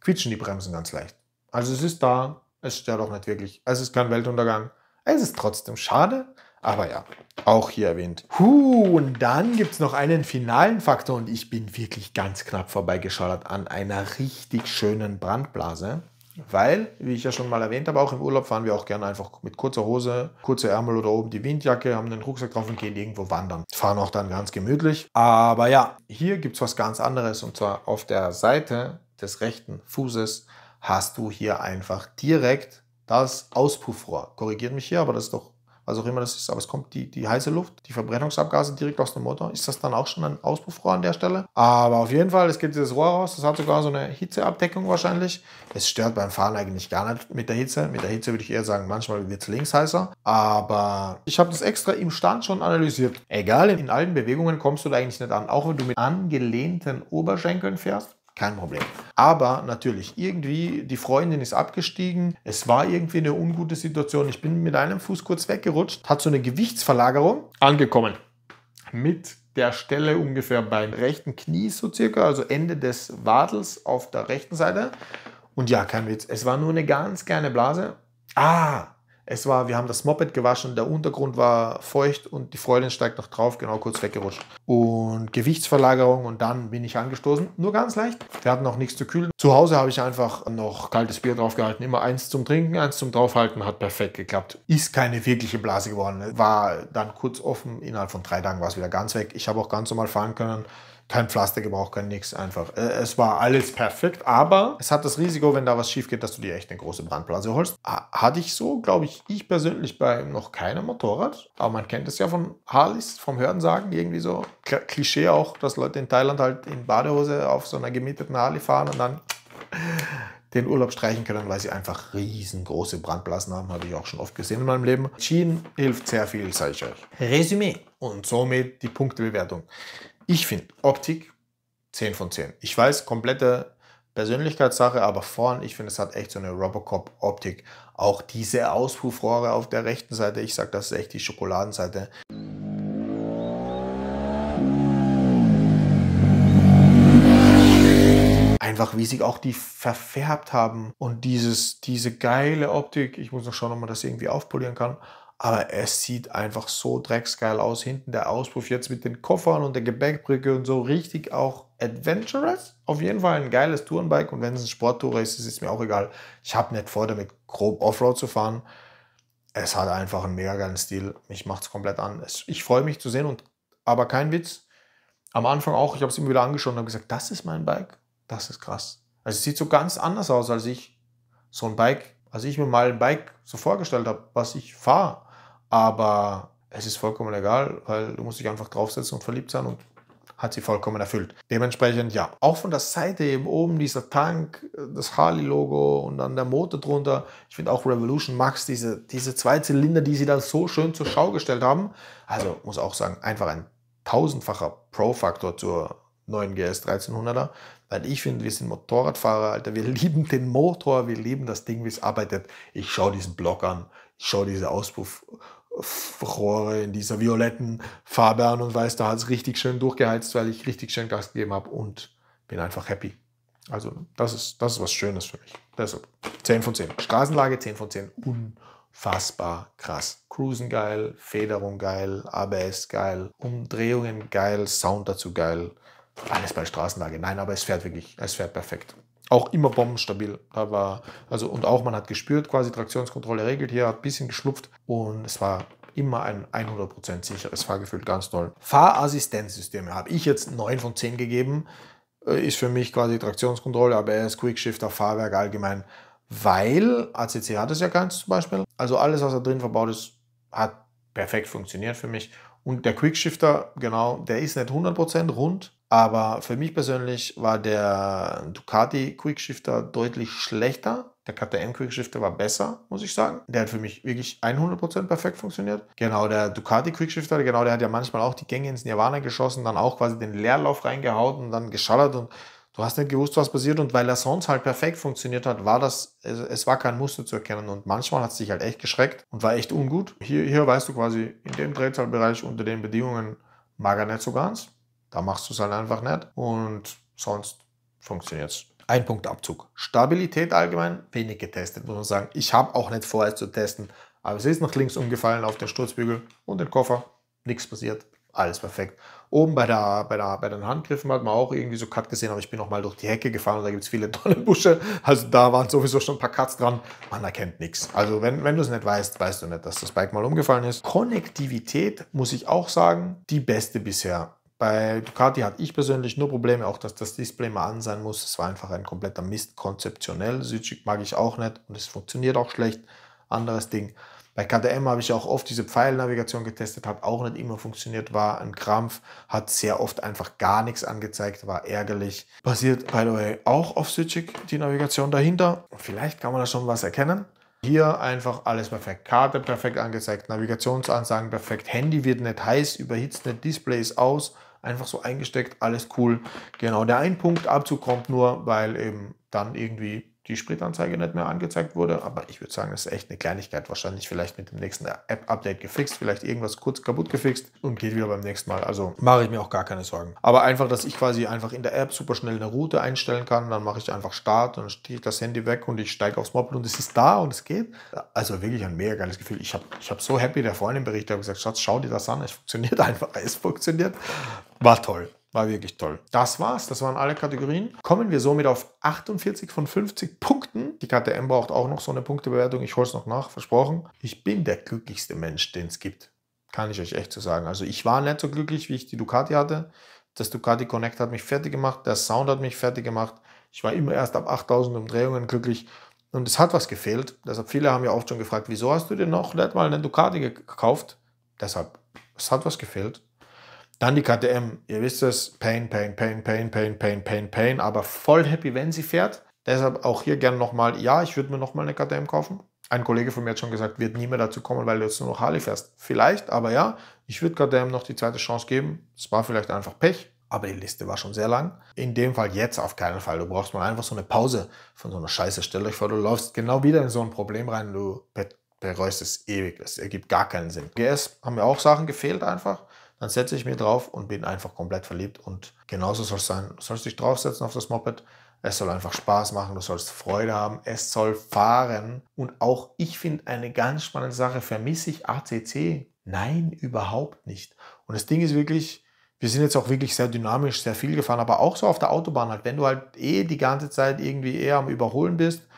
quietschen die Bremsen ganz leicht. Also es ist da, es stört auch nicht wirklich, es ist kein Weltuntergang, es ist trotzdem schade, aber ja, auch hier erwähnt. Huh, und dann gibt es noch einen finalen Faktor und ich bin wirklich ganz knapp vorbeigeschaudert an einer richtig schönen Brandblase. Weil, wie ich ja schon mal erwähnt habe, auch im Urlaub fahren wir auch gerne einfach mit kurzer Hose, kurzer Ärmel oder oben die Windjacke, haben den Rucksack drauf und gehen irgendwo wandern. Fahren auch dann ganz gemütlich. Aber ja, hier gibt es was ganz anderes und zwar auf der Seite des rechten Fußes hast du hier einfach direkt das Auspuffrohr. Korrigiert mich hier, aber das ist doch was auch immer das ist. Aber es kommt die, die heiße Luft, die Verbrennungsabgase direkt aus dem Motor. Ist das dann auch schon ein Auspuffrohr an der Stelle? Aber auf jeden Fall, es geht dieses Rohr raus. Das hat sogar so eine Hitzeabdeckung wahrscheinlich. Es stört beim Fahren eigentlich gar nicht mit der Hitze. Mit der Hitze würde ich eher sagen, manchmal wird es links heißer. Aber ich habe das extra im Stand schon analysiert. Egal, in allen Bewegungen kommst du da eigentlich nicht an. Auch wenn du mit angelehnten Oberschenkeln fährst, kein Problem. Aber natürlich, irgendwie, die Freundin ist abgestiegen, es war irgendwie eine ungute Situation, ich bin mit einem Fuß kurz weggerutscht, hat so eine Gewichtsverlagerung angekommen. Mit der Stelle ungefähr beim rechten Knie, so circa, also Ende des Wadels auf der rechten Seite. Und ja, kein Witz, es war nur eine ganz kleine Blase. Ah, es war, wir haben das Moped gewaschen, der Untergrund war feucht und die Freundin steigt noch drauf, genau kurz weggerutscht. Und Gewichtsverlagerung und dann bin ich angestoßen, nur ganz leicht. Wir hatten noch nichts zu kühlen. Zu Hause habe ich einfach noch kaltes Bier draufgehalten, immer eins zum Trinken, eins zum Draufhalten, hat perfekt geklappt. Ist keine wirkliche Blase geworden, war dann kurz offen, innerhalb von drei Tagen war es wieder ganz weg. Ich habe auch ganz normal fahren können kein Pflaster gebraucht, kein nix, einfach. Äh, es war alles perfekt, aber es hat das Risiko, wenn da was schief geht, dass du dir echt eine große Brandblase holst. Hatte ich so, glaube ich, ich persönlich bei noch keinem Motorrad, aber man kennt es ja von Harleys, vom Hörensagen, irgendwie so Klischee auch, dass Leute in Thailand halt in Badehose auf so einer gemieteten Harley fahren und dann den Urlaub streichen können, weil sie einfach riesengroße Brandblasen haben, habe ich auch schon oft gesehen in meinem Leben. Schienen hilft sehr viel, sage ich euch. Resümee. Und somit die Punktebewertung. Ich finde Optik 10 von 10. Ich weiß, komplette Persönlichkeitssache, aber vorn, ich finde, es hat echt so eine Robocop-Optik. Auch diese Auspuffrohre auf der rechten Seite, ich sage, das ist echt die Schokoladenseite. Einfach wie sie auch die verfärbt haben und dieses, diese geile Optik, ich muss noch schauen, ob man das irgendwie aufpolieren kann, aber es sieht einfach so drecksgeil aus. Hinten der Auspuff jetzt mit den Koffern und der Gebäckbrücke und so richtig auch adventurous. Auf jeden Fall ein geiles Tourenbike und wenn es ein Sporttourer ist, ist es mir auch egal. Ich habe nicht vor, damit grob Offroad zu fahren. Es hat einfach einen mega geilen Stil. Mich macht es komplett an. ich freue mich zu sehen und aber kein Witz. Am Anfang auch, ich habe es immer wieder angeschaut und habe gesagt, das ist mein Bike. Das ist krass. Also es sieht so ganz anders aus, als ich so ein Bike, als ich mir mal ein Bike so vorgestellt habe, was ich fahre aber es ist vollkommen egal, weil du musst dich einfach draufsetzen und verliebt sein und hat sie vollkommen erfüllt. Dementsprechend, ja, auch von der Seite eben oben dieser Tank, das Harley-Logo und dann der Motor drunter. Ich finde auch Revolution Max, diese, diese zwei Zylinder, die sie dann so schön zur Schau gestellt haben. Also muss auch sagen, einfach ein tausendfacher Pro-Faktor zur neuen GS 1300er. Weil ich finde, wir sind Motorradfahrer, Alter. Wir lieben den Motor, wir lieben das Ding, wie es arbeitet. Ich schaue diesen Block an, ich schaue diese Auspuff- Rohre in dieser violetten Farbe an und weiß, da hat es richtig schön durchgeheizt, weil ich richtig schön Gas gegeben habe und bin einfach happy. Also das ist, das ist was Schönes für mich. Deshalb 10 von 10. Straßenlage 10 von 10. Unfassbar krass. Cruisen geil, Federung geil, ABS geil, Umdrehungen geil, Sound dazu geil. Alles bei Straßenlage. Nein, aber es fährt wirklich, es fährt perfekt auch immer bombenstabil. Da war, also, und auch man hat gespürt, quasi Traktionskontrolle regelt hier, hat ein bisschen geschlupft und es war immer ein 100% sicheres Fahrgefühl, ganz toll. Fahrassistenzsysteme habe ich jetzt 9 von 10 gegeben, äh, ist für mich quasi Traktionskontrolle, ABS, Quickshifter, Fahrwerk allgemein, weil ACC hat es ja keins zum Beispiel. Also alles, was da drin verbaut ist, hat perfekt funktioniert für mich. Und der Quickshifter, genau, der ist nicht 100% rund, aber für mich persönlich war der Ducati Quickshifter deutlich schlechter. Der KTM Quickshifter war besser, muss ich sagen. Der hat für mich wirklich 100% perfekt funktioniert. Genau, der Ducati Quickshifter, genau, der hat ja manchmal auch die Gänge ins Nirvana geschossen, dann auch quasi den Leerlauf reingehauen und dann geschallert und du hast nicht gewusst, was passiert. Und weil er sonst halt perfekt funktioniert hat, war das, es, war kein Muster zu erkennen. Und manchmal hat es dich halt echt geschreckt und war echt ungut. Hier, hier weißt du quasi, in dem Drehzahlbereich unter den Bedingungen mag er nicht so ganz. Da machst du es halt einfach nicht und sonst funktioniert es. Ein Punkt Abzug. Stabilität allgemein, wenig getestet, muss man sagen. Ich habe auch nicht vor, es zu testen, aber es ist nach links umgefallen auf den Sturzbügel und den Koffer. Nichts passiert, alles perfekt. Oben bei, der, bei, der, bei den Handgriffen hat man auch irgendwie so Cut gesehen, aber ich bin noch mal durch die Hecke gefahren und da gibt es viele tolle Busche. Also da waren sowieso schon ein paar Cuts dran. Man erkennt nichts. Also wenn, wenn du es nicht weißt, weißt du nicht, dass das Bike mal umgefallen ist. Konnektivität, muss ich auch sagen, die beste bisher. Bei Ducati hatte ich persönlich nur Probleme, auch dass das Display mal an sein muss. Es war einfach ein kompletter Mist, konzeptionell. Südschick mag ich auch nicht und es funktioniert auch schlecht. Anderes Ding. Bei KTM habe ich auch oft diese Pfeilnavigation getestet, hat auch nicht immer funktioniert, war ein Krampf, hat sehr oft einfach gar nichts angezeigt, war ärgerlich. Basiert, by the way, auch auf Südchick die Navigation dahinter. Vielleicht kann man da schon was erkennen. Hier einfach alles perfekt. Karte perfekt angezeigt, Navigationsansagen perfekt, Handy wird nicht heiß, überhitzt nicht, Display ist aus einfach so eingesteckt, alles cool. Genau, der ein Punkt Abzug kommt nur, weil eben dann irgendwie die Spritanzeige nicht mehr angezeigt wurde. Aber ich würde sagen, das ist echt eine Kleinigkeit. Wahrscheinlich vielleicht mit dem nächsten App-Update gefixt, vielleicht irgendwas kurz kaputt gefixt und geht wieder beim nächsten Mal. Also mache ich mir auch gar keine Sorgen. Aber einfach, dass ich quasi einfach in der App super schnell eine Route einstellen kann. Dann mache ich einfach Start, und dann stehe ich das Handy weg und ich steige aufs Moped und es ist da und es geht. Also wirklich ein mega geiles Gefühl. Ich habe ich hab so happy der Freundin berichtet, habe gesagt, Schatz, schau dir das an. Es funktioniert einfach. Es funktioniert. War toll. War wirklich toll. Das war's. Das waren alle Kategorien. Kommen wir somit auf 48 von 50 Punkten. Die KTM braucht auch noch so eine Punktebewertung. Ich hole es noch nach, versprochen. Ich bin der glücklichste Mensch, den es gibt. Kann ich euch echt so sagen. Also ich war nicht so glücklich, wie ich die Ducati hatte. Das Ducati Connect hat mich fertig gemacht. Der Sound hat mich fertig gemacht. Ich war immer erst ab 8000 Umdrehungen glücklich. Und es hat was gefehlt. Deshalb viele haben ja oft schon gefragt, wieso hast du dir noch nicht mal eine Ducati gekauft? Deshalb, es hat was gefehlt. Dann die KTM, ihr wisst es, Pain, Pain, Pain, Pain, Pain, Pain, Pain, Pain, aber voll happy, wenn sie fährt. Deshalb auch hier gerne nochmal, ja, ich würde mir nochmal eine KTM kaufen. Ein Kollege von mir hat schon gesagt, wird nie mehr dazu kommen, weil du jetzt nur noch Harley fährst. Vielleicht, aber ja, ich würde KTM noch die zweite Chance geben. Es war vielleicht einfach Pech, aber die Liste war schon sehr lang. In dem Fall jetzt auf keinen Fall. Du brauchst mal einfach so eine Pause von so einer Scheiße. Stell euch vor, du läufst genau wieder in so ein Problem rein, du bereust es ewig. Das ergibt gar keinen Sinn. GS haben mir auch Sachen gefehlt einfach. Dann setze ich mir drauf und bin einfach komplett verliebt. Und genauso soll es sein. Du sollst dich draufsetzen auf das Moped. Es soll einfach Spaß machen, du sollst Freude haben, es soll fahren. Und auch ich finde eine ganz spannende Sache, vermisse ich ACC? Nein, überhaupt nicht. Und das Ding ist wirklich, wir sind jetzt auch wirklich sehr dynamisch, sehr viel gefahren, aber auch so auf der Autobahn halt, wenn du halt eh die ganze Zeit irgendwie eher am Überholen bist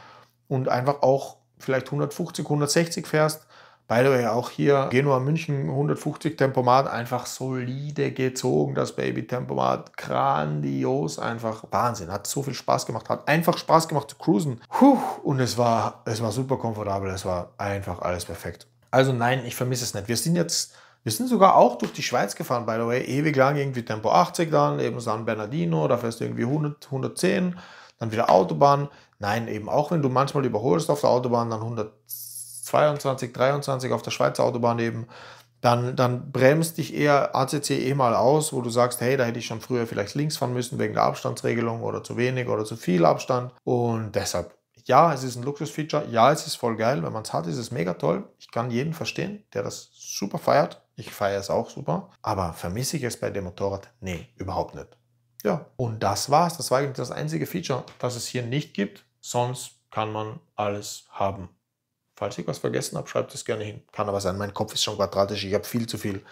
und einfach auch vielleicht 150, 160 fährst, By the way, auch hier Genua München 150 Tempomat, einfach solide gezogen, das Baby Tempomat. Grandios, einfach Wahnsinn. Hat so viel Spaß gemacht, hat einfach Spaß gemacht zu cruisen. Puh, und es war, es war super komfortabel, es war einfach alles perfekt. Also nein, ich vermisse es nicht. Wir sind jetzt, wir sind sogar auch durch die Schweiz gefahren, by the way. Ewig lang irgendwie Tempo 80 dann, eben San Bernardino, da fährst du irgendwie 100, 110, dann wieder Autobahn. Nein, eben auch wenn du manchmal überholst auf der Autobahn, dann 110. 22, 23 auf der Schweizer Autobahn eben, dann, dann bremst dich eher ACC eh mal aus, wo du sagst, hey, da hätte ich schon früher vielleicht links fahren müssen wegen der Abstandsregelung oder zu wenig oder zu viel Abstand. Und deshalb, ja, es ist ein Luxusfeature, ja, es ist voll geil, wenn man es hat, ist es mega toll. Ich kann jeden verstehen, der das super feiert. Ich feiere es auch super, aber vermisse ich es bei dem Motorrad? Nee, überhaupt nicht. Ja, und das war's. Das war eigentlich das einzige Feature, das es hier nicht gibt. Sonst kann man alles haben. Falls ich was vergessen habe, schreibt es gerne hin. Kann aber sein, mein Kopf ist schon quadratisch. Ich habe viel zu viel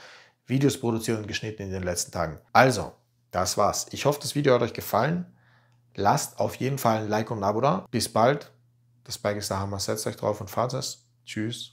Videos produziert und geschnitten in den letzten Tagen. Also, das war's. Ich hoffe, das Video hat euch gefallen. Lasst auf jeden Fall ein Like und ein Abo da. Bis bald. Das Bike ist der Hammer. Setzt euch drauf und fahrt es. Tschüss.